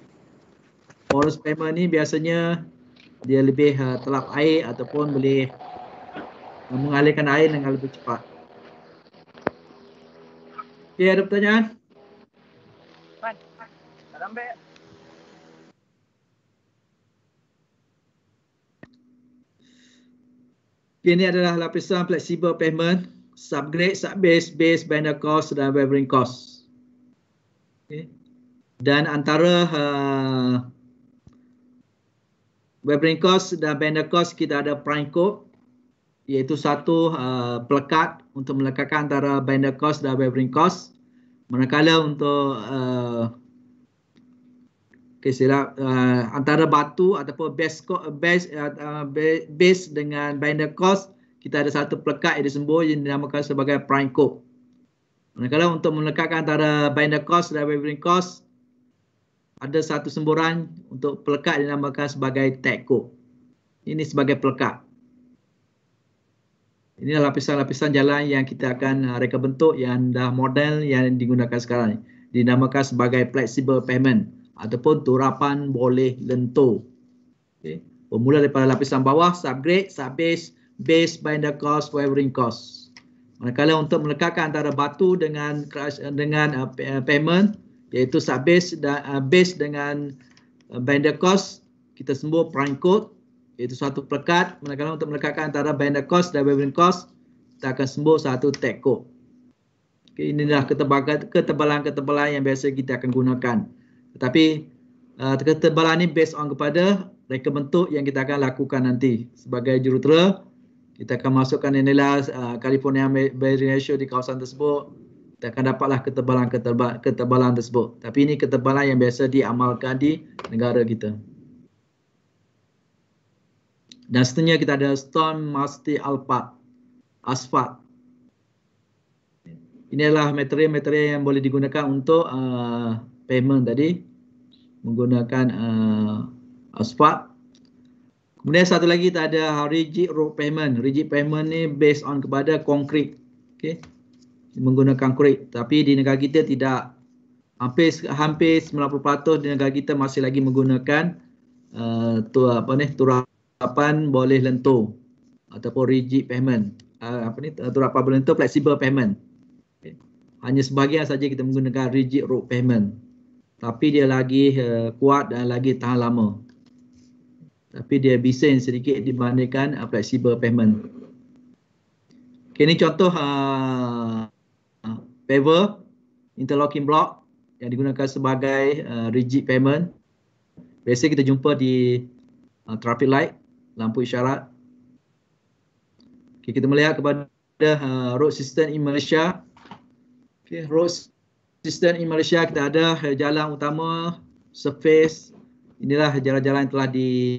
porous pavement ni biasanya dia lebih uh, telap air ataupun boleh mengalirkan air dengan lebih cepat. Okay, ada pertanyaan? Pan, tak lambat. Okay, ini adalah lapisan fleksibel payment, subgrade, subbase, base, binder cost dan wavering cost. Okay. Dan antara uh, wavering cost dan binder cost kita ada prime code iaitu satu uh, pelekat untuk melekatkan antara binder cost dan wavering cost. Manakala untuk uh, okay, silap, uh, antara batu ataupun base, co- base, uh, uh base dengan binder cost, kita ada satu pelekat yang disebut yang dinamakan sebagai prime code. Manakala untuk melekatkan antara binder cost dan wavering cost, ada satu semburan untuk pelekat dinamakan sebagai tag code. Ini sebagai pelekat. Ini lapisan-lapisan jalan yang kita akan uh, reka bentuk yang dah model yang digunakan sekarang Dinamakan sebagai flexible payment ataupun turapan boleh lentur. Okay. Bermula daripada lapisan bawah, subgrade, subbase, base, binder cost, wiring cost. Manakala untuk melekatkan antara batu dengan crush, uh, dengan uh, uh, payment iaitu subbase dan uh, base dengan uh, binder cost, kita sembuh prime code iaitu suatu pelekat manakala untuk melekatkan antara binder cost dan wavelength cost kita akan sembuh satu tag code. Okay, ini adalah ketebalan-ketebalan yang biasa kita akan gunakan. Tetapi uh, ketebalan ini based on kepada reka bentuk yang kita akan lakukan nanti. Sebagai jurutera, kita akan masukkan inilah uh, California Bearing Ratio di kawasan tersebut. Kita akan dapatlah ketebalan-ketebalan tersebut. Tapi ini ketebalan yang biasa diamalkan di negara kita. Dan seterusnya kita ada Stone Masti Alpat Asfalt. Inilah adalah material-material yang boleh digunakan untuk uh, payment tadi menggunakan uh, asfalt. Kemudian satu lagi kita ada rigid road payment. Rigid payment ni based on kepada konkrit. Okey. Menggunakan konkrit tapi di negara kita tidak hampir hampir 90% di negara kita masih lagi menggunakan uh, tu apa ni turah terapan boleh lentur ataupun rigid payment uh, ah, apa ni terapan boleh lentur flexible payment okay. hanya sebahagian saja kita menggunakan rigid rope payment tapi dia lagi uh, kuat dan lagi tahan lama tapi dia bising sedikit dibandingkan uh, flexible payment okay, ini contoh uh, paver interlocking block yang digunakan sebagai uh, rigid payment biasa kita jumpa di uh, traffic light lampu isyarat. Okay, kita melihat kepada uh, road system in Malaysia. Okay, road system in Malaysia kita ada uh, jalan utama, surface. Inilah jalan-jalan yang telah di,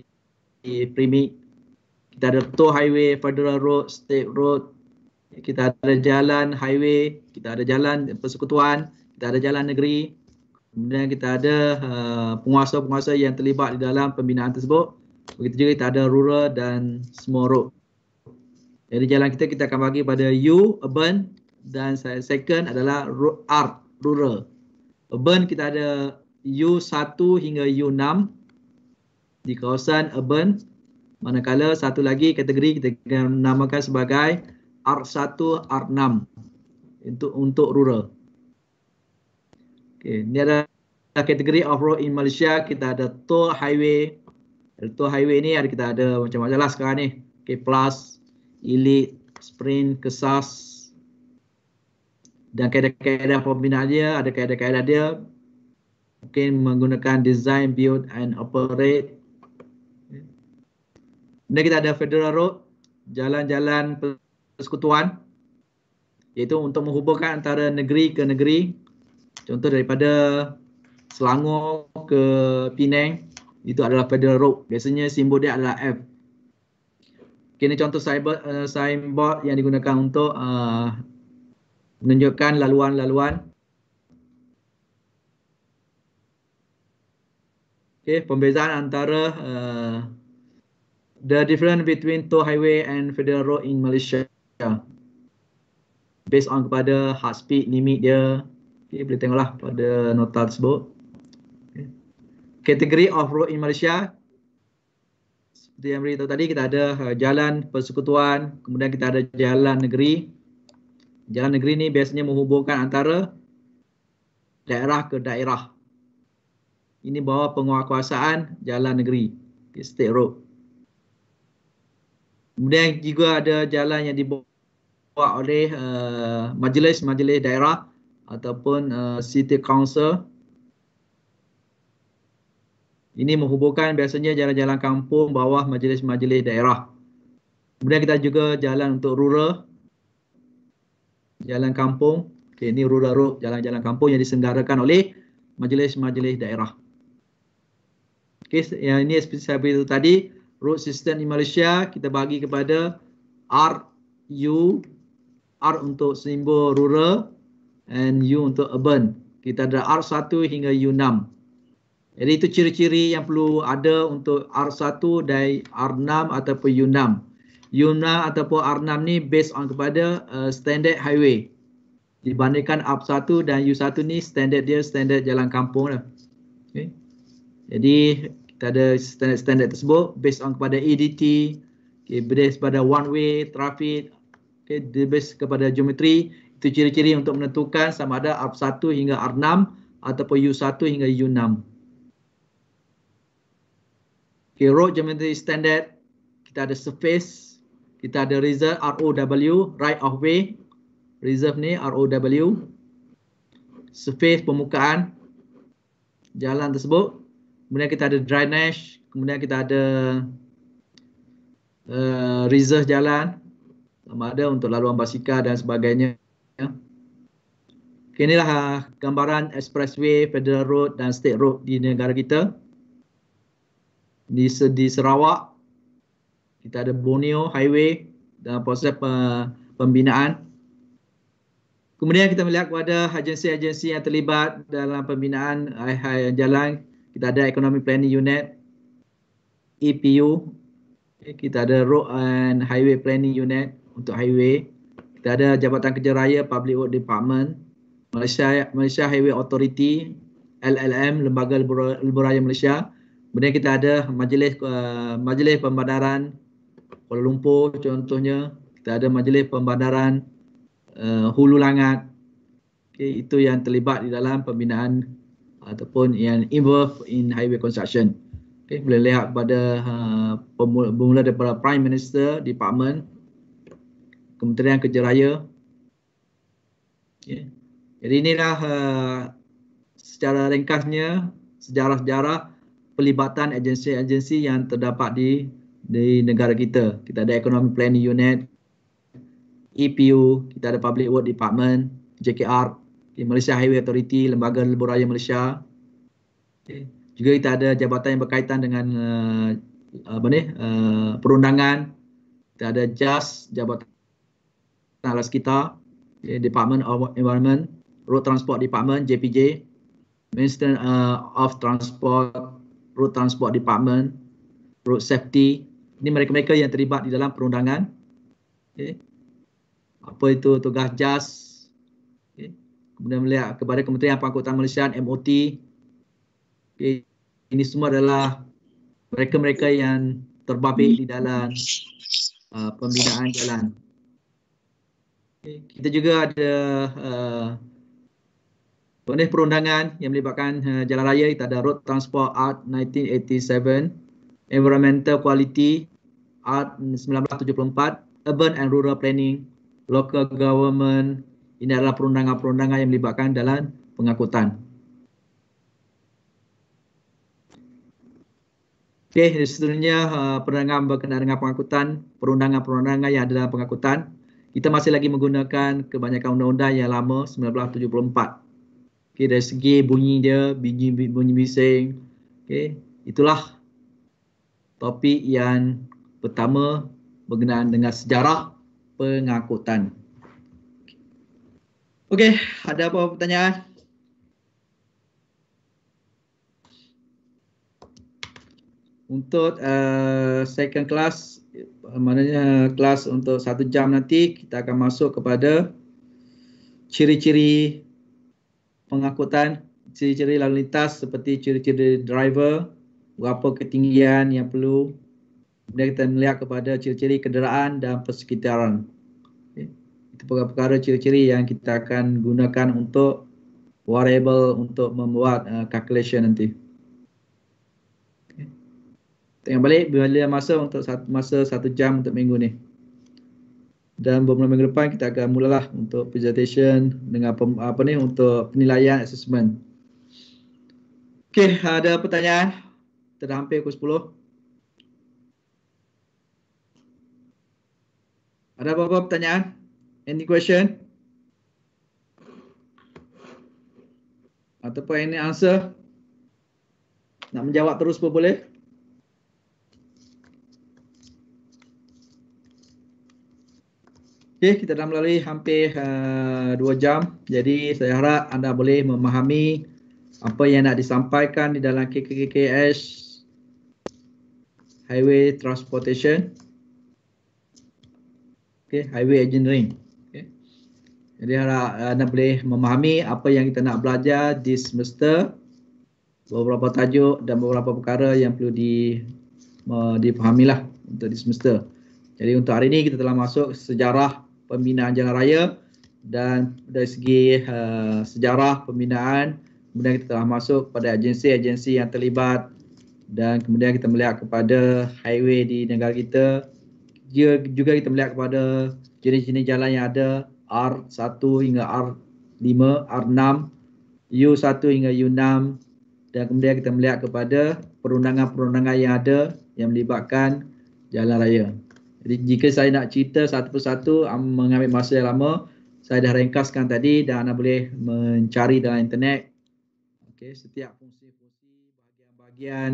di premit. Kita ada tow highway, federal road, state road. Kita ada jalan highway, kita ada jalan persekutuan, kita ada jalan negeri. Kemudian kita ada uh, penguasa-penguasa yang terlibat di dalam pembinaan tersebut. Begitu juga kita ada rural dan small road. Jadi jalan kita kita akan bagi pada U, urban dan second adalah R, rural. Urban kita ada U1 hingga U6 di kawasan urban. Manakala satu lagi kategori kita namakan sebagai R1, R6 untuk untuk rural. Okay, ini adalah kategori off-road in Malaysia. Kita ada tol, highway, L2 highway ni ada kita ada macam-macam lah sekarang ni. K plus, elite, sprint, kesas. Dan kaedah-kaedah pembinaan dia, ada kaedah-kaedah dia. Mungkin menggunakan design, build and operate. Dan kita ada federal road, jalan-jalan persekutuan. Iaitu untuk menghubungkan antara negeri ke negeri. Contoh daripada Selangor ke Penang. Itu adalah federal road. Biasanya simbol dia adalah F. Kini okay, contoh signboard, uh, eh, signboard yang digunakan untuk uh, menunjukkan laluan-laluan. Okay, pembezaan antara uh, the difference between toll highway and federal road in Malaysia. Based on kepada hard speed limit dia. Okay, boleh tengoklah pada nota tersebut kategori off-road in Malaysia seperti yang beritahu tadi kita ada uh, jalan persekutuan kemudian kita ada jalan negeri jalan negeri ni biasanya menghubungkan antara daerah ke daerah ini bawa penguasaan jalan negeri state road kemudian juga ada jalan yang dibawa oleh uh, majlis-majlis uh, daerah ataupun uh, city council ini menghubungkan biasanya jalan-jalan kampung bawah majlis-majlis daerah. Kemudian kita juga jalan untuk rural. Jalan kampung. Okay, ini rural road, jalan-jalan kampung yang disenggarakan oleh majlis-majlis daerah. Okay, yang ini seperti saya beritahu tadi, road system di Malaysia kita bagi kepada R U R untuk simbol rural and U untuk urban. Kita ada R1 hingga U6. Jadi itu ciri-ciri yang perlu ada untuk R1 dari R6 ataupun U6. U6 ataupun R6 ni based on kepada uh, standard highway. Dibandingkan R1 dan U1 ni standard dia standard jalan kampung lah. Okay. Jadi kita ada standard-standard tersebut based on kepada EDT, okay, based pada one way, traffic, okay, based kepada geometri. Itu ciri-ciri untuk menentukan sama ada R1 hingga R6 ataupun U1 hingga U6. Okay, road geometry standard, kita ada surface, kita ada reserve ROW, right of way, reserve ni ROW, surface permukaan jalan tersebut, kemudian kita ada drainage, kemudian kita ada uh, reserve jalan, sama ada untuk laluan basikal dan sebagainya. Okay, inilah gambaran expressway, federal road dan state road di negara kita di di Sarawak kita ada Borneo Highway dalam proses uh, pembinaan kemudian kita melihat kepada agensi-agensi yang terlibat dalam pembinaan uh, jalan kita ada Economic Planning Unit EPU kita ada Road and Highway Planning Unit untuk highway kita ada Jabatan Kerja Raya Public Works Department Malaysia Malaysia Highway Authority LLM Lembaga Lebuh Raya Malaysia Kemudian kita ada majlis uh, majlis pembandaran Kuala Lumpur contohnya, kita ada majlis pembandaran uh, Hulu Langat. Okay, itu yang terlibat di dalam pembinaan ataupun yang involved in highway construction. Okay, boleh lihat pada uh, pemula, bermula daripada Prime Minister Department Kementerian Kerja Raya. Okay. Jadi inilah uh, secara ringkasnya sejarah-sejarah pelibatan agensi-agensi yang terdapat di di negara kita. Kita ada Economic Planning Unit, EPU, kita ada Public Works Department, JKR, Malaysia Highway Authority, Lembaga Lebuh Raya Malaysia. Juga kita ada jabatan yang berkaitan dengan uh, apa ni, uh, perundangan. Kita ada JAS, Jabatan Alas Kita, okay, Department of Environment, Road Transport Department, JPJ, Minister uh, of Transport, Road Transport Department, Road Safety. Ini mereka-mereka yang terlibat di dalam perundangan. Okay. Apa itu tugas JAS. Okay. Kemudian melihat kepada Kementerian Pangkutan Malaysia, MOT. Okay. Ini semua adalah mereka-mereka yang terbabit di dalam uh, pembinaan jalan. Okay. Kita juga ada uh, Pengenai perundangan yang melibatkan uh, jalan raya kita ada Road Transport Act 1987, Environmental Quality Act 1974, Urban and Rural Planning, Local Government. Ini adalah perundangan-perundangan yang melibatkan dalam pengangkutan. Okey, seterusnya uh, perundangan berkenaan dengan pengangkutan, perundangan-perundangan yang ada dalam pengangkutan. Kita masih lagi menggunakan kebanyakan undang-undang yang lama 1974. Okay, dari segi bunyi dia, bunyi, bunyi bising. Okay, itulah topik yang pertama berkenaan dengan sejarah pengangkutan. Okey, ada apa pertanyaan? Untuk uh, second class, maknanya kelas untuk satu jam nanti, kita akan masuk kepada ciri-ciri Pengakutan ciri-ciri lalu lintas seperti ciri-ciri driver, berapa ketinggian yang perlu. Kemudian kita melihat kepada ciri-ciri kenderaan dan persekitaran. Okay. Itu perkara-perkara ciri-ciri yang kita akan gunakan untuk variable untuk membuat uh, calculation nanti. Okay. Tengok balik, bila masa untuk satu, masa satu jam untuk minggu ni dan beberapa minggu depan kita akan mulalah untuk presentation dengan pem, apa ni untuk penilaian assessment. Okey, ada pertanyaan? Kita hampir pukul 10. Ada apa-apa pertanyaan? Any question? Ataupun any answer? Nak menjawab terus pun boleh. Okay, kita dah melalui hampir uh, eh, 2 jam. Jadi saya harap anda boleh memahami apa yang nak disampaikan di dalam KKKKS Highway Transportation. Okay, Highway Engineering. Okay. Jadi harap anda boleh memahami apa yang kita nak belajar di semester. Beberapa tajuk dan beberapa perkara yang perlu di, uh, dipahamilah untuk di semester. Jadi untuk hari ini kita telah masuk sejarah pembinaan jalan raya dan dari segi uh, sejarah pembinaan kemudian kita telah masuk kepada agensi-agensi yang terlibat dan kemudian kita melihat kepada highway di negara kita dia juga kita melihat kepada jenis-jenis jalan yang ada R1 hingga R5, R6, U1 hingga U6 dan kemudian kita melihat kepada perundangan-perundangan yang ada yang melibatkan jalan raya. Jadi jika saya nak cerita satu persatu mengambil masa yang lama, saya dah ringkaskan tadi dan anda boleh mencari dalam internet okay, setiap fungsi-fungsi bahagian-bahagian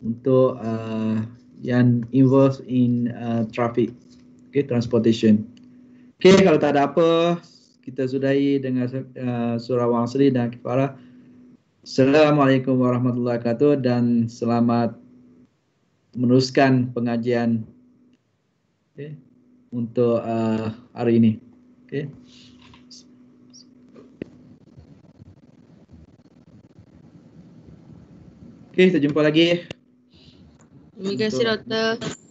untuk uh, yang involved in uh, traffic, okay, transportation. Okay, kalau tak ada apa, kita sudahi dengan uh, surah Wang Sri dan Kifarah. Assalamualaikum warahmatullahi wabarakatuh dan selamat meneruskan pengajian okay, untuk uh, hari ini. Okay. Okay, kita jumpa lagi. Terima kasih, Doktor.